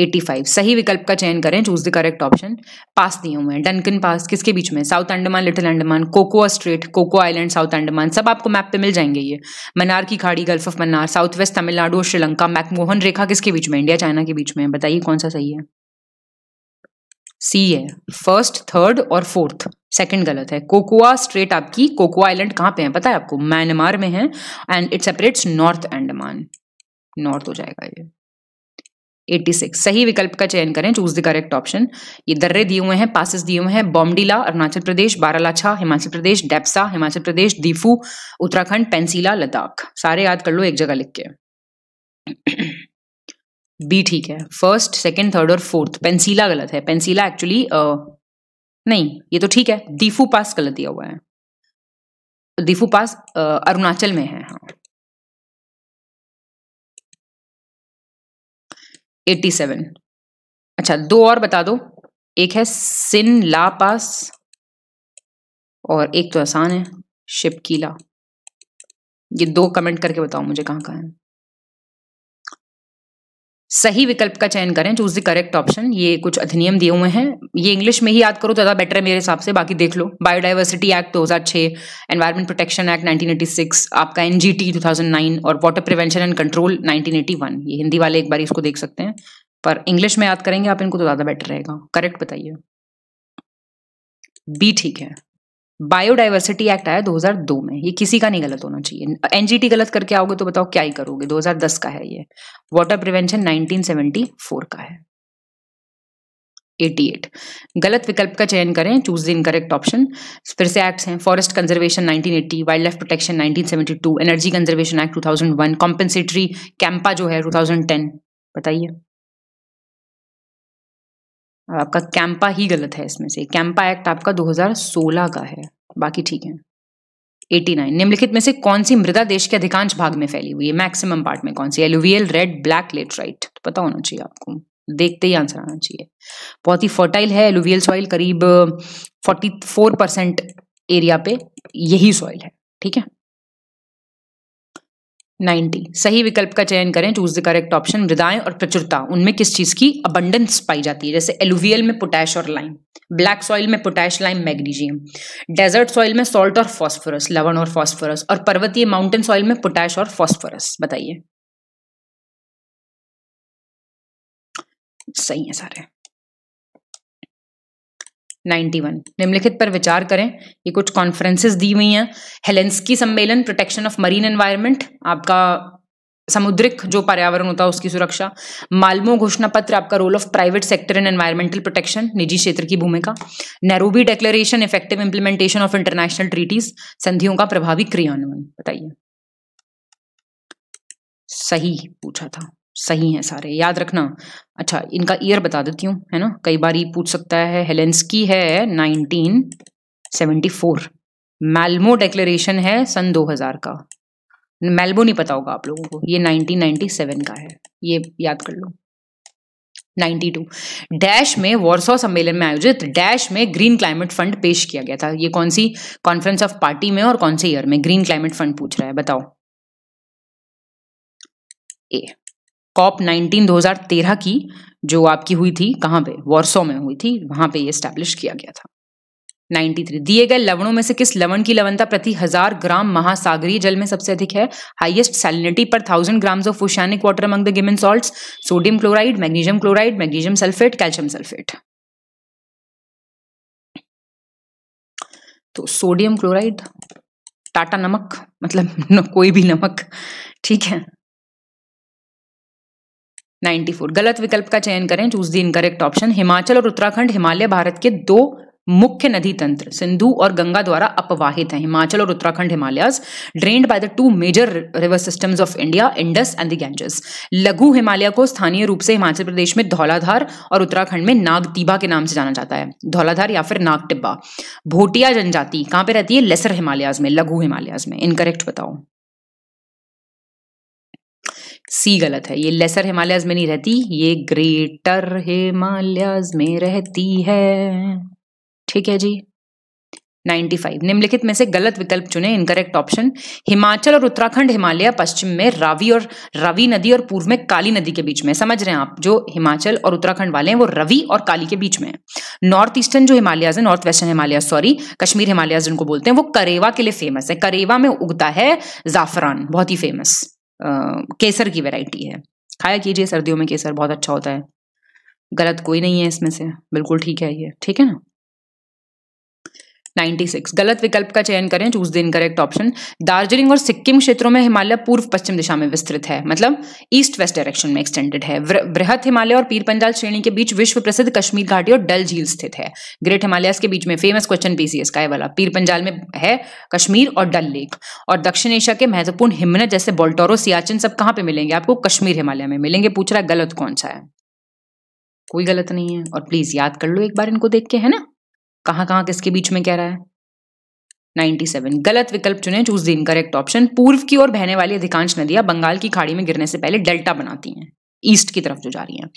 85 सही विकल्प का चयन करें choose the correct option pass दिए हुए हैं डनकन पास किसके बीच में South Andaman Little Andaman Coco Strait Coco Island South Andaman सब आपको मैप पे मिल जाएंगे ये मनार की खाड़ी Gulf of Mannar south west Tamil Nadu और श्रीलंका मैकमोहन रेखा किसके बीच में इंडिया चाइना के बीच में बताइए कौन सा सही है सी है फर्स्ट थर्ड और फोर्थ सेकंड गलत है कोकुआ स्ट्रेट आपकी कोकुआ आइलैंड कहां पे है पता है आपको म्यांमार में है and it separates north Andaman north हो जाएगा ये 86 सही विकल्प का चयन करें चूज द करेक्ट ऑप्शन ये दर्रे दिए हुए हैं पासिस दिए हुए हैं बॉमडिला अरुणाचल प्रदेश बारालाछा हिमाचल प्रदेश डेप्सा हिमाचल प्रदेश दीफू उत्तराखंड पेंसिला लद्दाख सारे याद कर लो एक जगह लिख के बी ठीक है फर्स्ट सेकेंड थर्ड और फोर्थ पेंसिला गलत है पेंसिला एक्चुअली नहीं ये तो ठीक है दीफू पास गलत दिया हुआ है दीफू पास अरुणाचल में है हाँ एट्टी सेवन अच्छा दो और बता दो एक है सिन ला पास और एक तो आसान है शिपकीला ये दो कमेंट करके बताओ मुझे कहाँ कहाँ है सही विकल्प का चयन करें चूज द करेक्ट ऑप्शन ये कुछ अधिनियम दिए हुए हैं ये इंग्लिश में ही याद करो तो ज़्यादा बेटर है मेरे हिसाब से बाकी देख लो biodiversity act 2006 environment protection act 1986 आपका एनजीटी 2009 और वाटर प्रिवेंशन एंड कंट्रोल 1981 ये हिंदी वाले एक बार इसको देख सकते हैं पर इंग्लिश में याद करेंगे आप इनको तो ज़्यादा बेटर रहेगा करेक्ट बताइए बी ठीक है बायोडाइवर्सिटी एक्ट आया 2002 में ये किसी का नहीं गलत होना चाहिए एनजीटी गलत करके आओगे तो बताओ क्या ही करोगे 2010 का है ये वाटर प्रिवेंशन 1974 का है 88 गलत विकल्प का चयन करें चूज द इनकरेक्ट ऑप्शन फिर से एक्ट्स हैं forest conservation 1980 wildlife protection 1972 energy conservation act 2001 compensatory CAMPA जो है 2010 बताइए आपका कैंपा ही गलत है इसमें से कैंपा एक्ट आपका 2016 का है बाकी ठीक है 89 निम्नलिखित में से कौन सी मृदा देश के अधिकांश भाग में फैली हुई है मैक्सिमम पार्ट में कौन सी एलुवियल रेड ब्लैक लेटराइट तो पता होना चाहिए आपको देखते ही आंसर आना चाहिए बहुत ही फर्टाइल है एलुवियल सॉइल करीब 44 परसेंट एरिया पे यही सॉइल है ठीक है 90 सही विकल्प का चयन करें चूज द करेक्ट ऑप्शन मृदाएं और प्रचुरता उनमें किस चीज की अबंडेंस पाई जाती है जैसे एलुवियल में पोटैश और लाइम ब्लैक सॉइल में potash lime magnesium desert soil में सॉल्ट और फॉस्फोरस लवण और फॉस्फोरस और पर्वतीय माउंटेन सॉइल में पोटैश और फॉस्फोरस बताइए सही है सारे 91 निम्नलिखित पर विचार करें ये कुछ कॉन्फ्रेंसेस दी हुई हैं हेलेंस्की सम्मेलन प्रोटेक्शन ऑफ मरीन एनवायरनमेंट आपका समुद्रिक जो पर्यावरण होता है उसकी सुरक्षा मालमो घोषणा पत्र आपका role of private sector in environmental protection निजी क्षेत्र की भूमिका Nairobi declaration effective implementation of international treaties संधियों का प्रभावी क्रियान्वयन बताइए सही पूछा था सही हैं सारे याद रखना अच्छा इनका ईयर बता देती हूँ है ना कई बार ये पूछ सकता है हेलेंसकी है 1974 मेलमो डेक्लेरेशन है सन 2000 का मेलमो नहीं पता होगा आप लोगों को ये 1997 का है ये याद कर लो 92 डैश में वॉरसॉ सम्मेलन में आयोजित डैश में ग्रीन क्लाइमेट फंड पेश किया गया था ये कौन सी कॉन्फ्रेंस ऑफ पार्टी में और कौन से ईयर में ग्रीन क्लाइमेट फंड पूछ रहा है बताओ ए कॉप नाइनटीन 2013 की जो आपकी हुई थी कहाँ पे वॉर्सो में हुई थी वहां पे ये स्टैब्लिश किया गया था 93 दिए गए लवणों में से किस लवण की लवणता प्रति हजार ग्राम महासागरीय जल में सबसे अधिक है हाईएस्ट सैलिनिटी पर thousand grams of oceanic water among the given salts sodium chloride magnesium chloride magnesium sulphate calcium sulphate तो सोडियम क्लोराइड टाटा नमक मतलब न, <laughs> कोई भी नमक ठीक है 94 गलत विकल्प का चयन करें choose the incorrect option Himachal और उत्तराखंड हिमालय भारत के दो मुख्य नदी तंत्र सिंधु और गंगा द्वारा अपवाहित है हिमाचल और Uttarakhand Himalayas drained by the two major river systems of India Indus and the Ganges लघु हिमालय को स्थानीय रूप से हिमाचल प्रदेश में धौलाधार और उत्तराखंड में नागतिबा के नाम से जाना जाता है धौलाधार या फिर नागटिब्बा भोटिया जनजाति कहां पर रहती है लेसर हिमालयाज में लघु हिमालयाज में इनकरेक्ट बताओ सी गलत है ये लेसर हिमालयाज में नहीं रहती ये ग्रेटर हिमालयाज में रहती है ठीक है जी 95 निम्नलिखित में से गलत विकल्प चुने इनकरेक्ट ऑप्शन हिमाचल और उत्तराखंड हिमालय पश्चिम में रावी और रवि नदी और पूर्व में काली नदी के बीच में समझ रहे हैं आप जो हिमाचल और उत्तराखंड वाले हैं वो रवि और काली के बीच में नॉर्थ ईस्टर्न जो हिमालयाज है north western Himalaya sorry Kashmir Himalayas जिनको बोलते हैं वो करेवा के लिए फेमस है करेवा में उगता है जाफरान बहुत ही फेमस केसर की वैरायटी है खाया कीजिए सर्दियों में केसर बहुत अच्छा होता है गलत कोई नहीं है इसमें से बिल्कुल ठीक है ये ठीक है ना 96 गलत विकल्प का चयन करें choose the incorrect option Darjeeling और सिक्किम क्षेत्रों में हिमालय पूर्व पश्चिम दिशा में विस्तृत है मतलब ईस्ट वेस्ट डायरेक्शन में एक्सटेंडेड है बृहत हिमालय और पीर पंजाल श्रेणी के बीच विश्व प्रसिद्ध कश्मीर घाटी और डल झील स्थित है ग्रेट हिमालयस के बीच में फेमस क्वेश्चन पीसीएस का है वाला पीर पंजाल में है कश्मीर और डल लेक और दक्षिण एशिया के महत्वपूर्ण हिमनद जैसे बोल्टोरो सियाचिन सब कहाँ पे मिलेंगे आपको कश्मीर हिमालय में मिलेंगे पूछ रहा गलत कौन सा है कोई गलत नहीं है और प्लीज याद कर लो एक बार इनको देख के है ना कहां कहां किसके बीच में कह रहा है 97 गलत विकल्प चुने चूज द इनकरेक्ट ऑप्शन पूर्व की ओर बहने वाली अधिकांश नदियां बंगाल की खाड़ी में गिरने से पहले डेल्टा बनाती हैं ईस्ट की तरफ जो जा रही हैं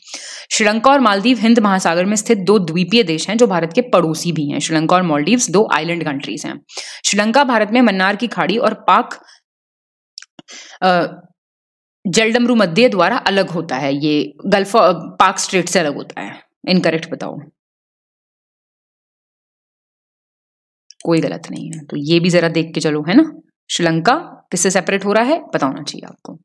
श्रीलंका और मालदीव हिंद महासागर में स्थित दो द्वीपीय देश हैं जो भारत के पड़ोसी भी हैं श्रीलंका और मालदीव्स दो आइलैंड कंट्रीज हैं श्रीलंका भारत में मन्नार की खाड़ी और पाक जलडमरू मध्य द्वारा अलग होता है ये गल्फ पाक स्ट्रेट से अलग होता है इनकरेक्ट बताओ कोई गलत नहीं है तो ये भी जरा देख के चलो है ना श्रीलंका किससे सेपरेट हो रहा है पता होना चाहिए आपको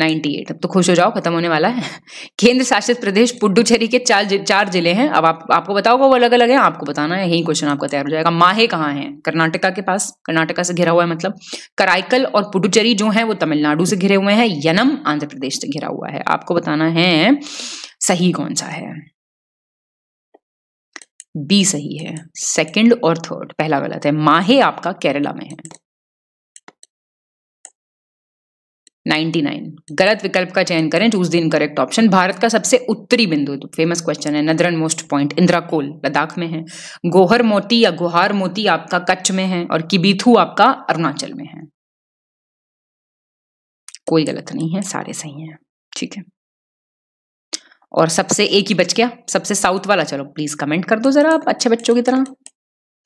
98 अब तो खुश हो जाओ खत्म होने वाला है <laughs> केंद्र शासित प्रदेश पुडुचेरी के चार चार जिले हैं अब आप आपको बताओगे वो अलग अलग है आपको बताना है यही क्वेश्चन आपका तैयार हो जाएगा माहे कहाँ है कर्नाटका के पास कर्नाटका से घिरा हुआ है मतलब कराइकल और पुडुचेरी जो है वो तमिलनाडु से घिरे हुए हैं यनम आंध्र प्रदेश से घिरा हुआ है आपको बताना है सही कौन सा है बी सही है सेकंड और थर्ड पहला गलत है माहे आपका केरला में है 99 गलत विकल्प का चयन करें चूज दिन करेक्ट ऑप्शन भारत का सबसे उत्तरी बिंदु तो फेमस क्वेश्चन है northernmost point Indira Col Ladakh में है गोहर मोती या गुहार मोती आपका कच्छ में है और किबीथू आपका अरुणाचल में है कोई गलत नहीं है सारे सही हैं ठीक है और सबसे एक ही बच गया सबसे साउथ वाला चलो प्लीज कमेंट कर दो जरा आप अच्छे बच्चों की तरह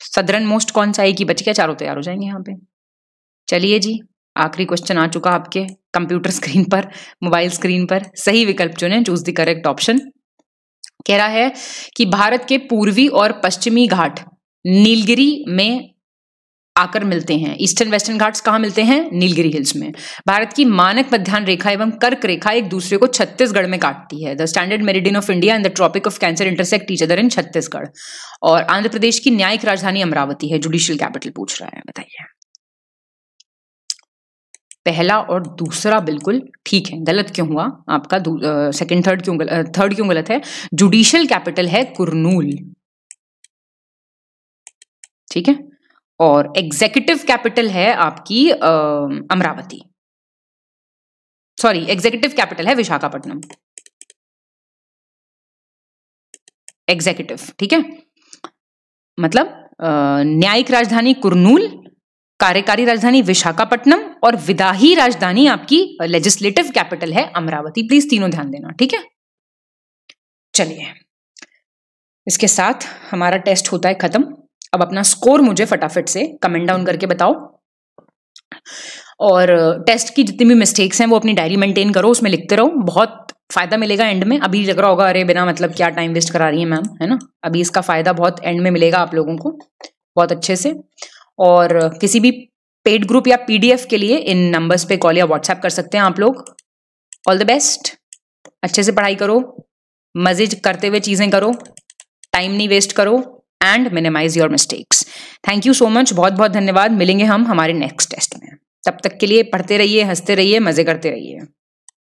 सदरन मोस्ट कौन सा एक ही बच गया चारों तैयार हो जाएंगे यहाँ पे चलिए जी आखिरी क्वेश्चन आ चुका आपके कंप्यूटर स्क्रीन पर मोबाइल स्क्रीन पर सही विकल्प चुने चूज द करेक्ट ऑप्शन कह रहा है कि भारत के पूर्वी और पश्चिमी घाट नीलगिरी में आकर मिलते हैं ईस्टर्न वेस्टर्न घाट्स कहाँ मिलते हैं नीलगिरी हिल्स में भारत की मानक मध्यान्ह रेखा एवं कर्क रेखा एक दूसरे को छत्तीसगढ़ में काटती है the standard meridian of India and the Tropic of Cancer intersect each other in Chhattisgarh और आंध्र प्रदेश की न्यायिक राजधानी अमरावती है जुडिशियल कैपिटल पूछ रहा है बताइए पहला और दूसरा बिल्कुल ठीक है गलत क्यों हुआ आपका सेकंड थर्ड क्यों थर्ड क्यों गलत है जुडिशियल कैपिटल है कुरनूल ठीक है और एग्जीक्यूटिव कैपिटल है आपकी अमरावती सॉरी एग्जीक्यूटिव कैपिटल है विशाखापट्टनम एग्जीक्यूटिव ठीक है मतलब न्यायिक राजधानी कुरनूल कार्यकारी राजधानी विशाखापट्टनम और विदाही राजधानी आपकी लेजिस्लेटिव कैपिटल है अमरावती प्लीज तीनों ध्यान देना ठीक है चलिए इसके साथ हमारा टेस्ट होता है खत्म अब अपना स्कोर मुझे फटाफट से कमेंट डाउन करके बताओ और टेस्ट की जितनी भी मिस्टेक्स हैं वो अपनी डायरी मेंटेन करो उसमें लिखते रहो बहुत फायदा मिलेगा एंड में अभी लग रहा होगा अरे बिना मतलब क्या टाइम वेस्ट करा रही है मैम है ना अभी इसका फायदा बहुत एंड में मिलेगा आप लोगों को बहुत अच्छे से और किसी भी पेड ग्रुप या पीडीएफ के लिए इन नंबर्स पे कॉल या व्हाट्सएप कर सकते हैं आप लोग ऑल द बेस्ट अच्छे से पढ़ाई करो मजे करते हुए चीज़ें करो टाइम नहीं वेस्ट करो and minimize your mistakes thank you so much बहुत बहुत धन्यवाद मिलेंगे हम हमारे नेक्स्ट टेस्ट में तब तक के लिए पढ़ते रहिए हंसते रहिए मजे करते रहिए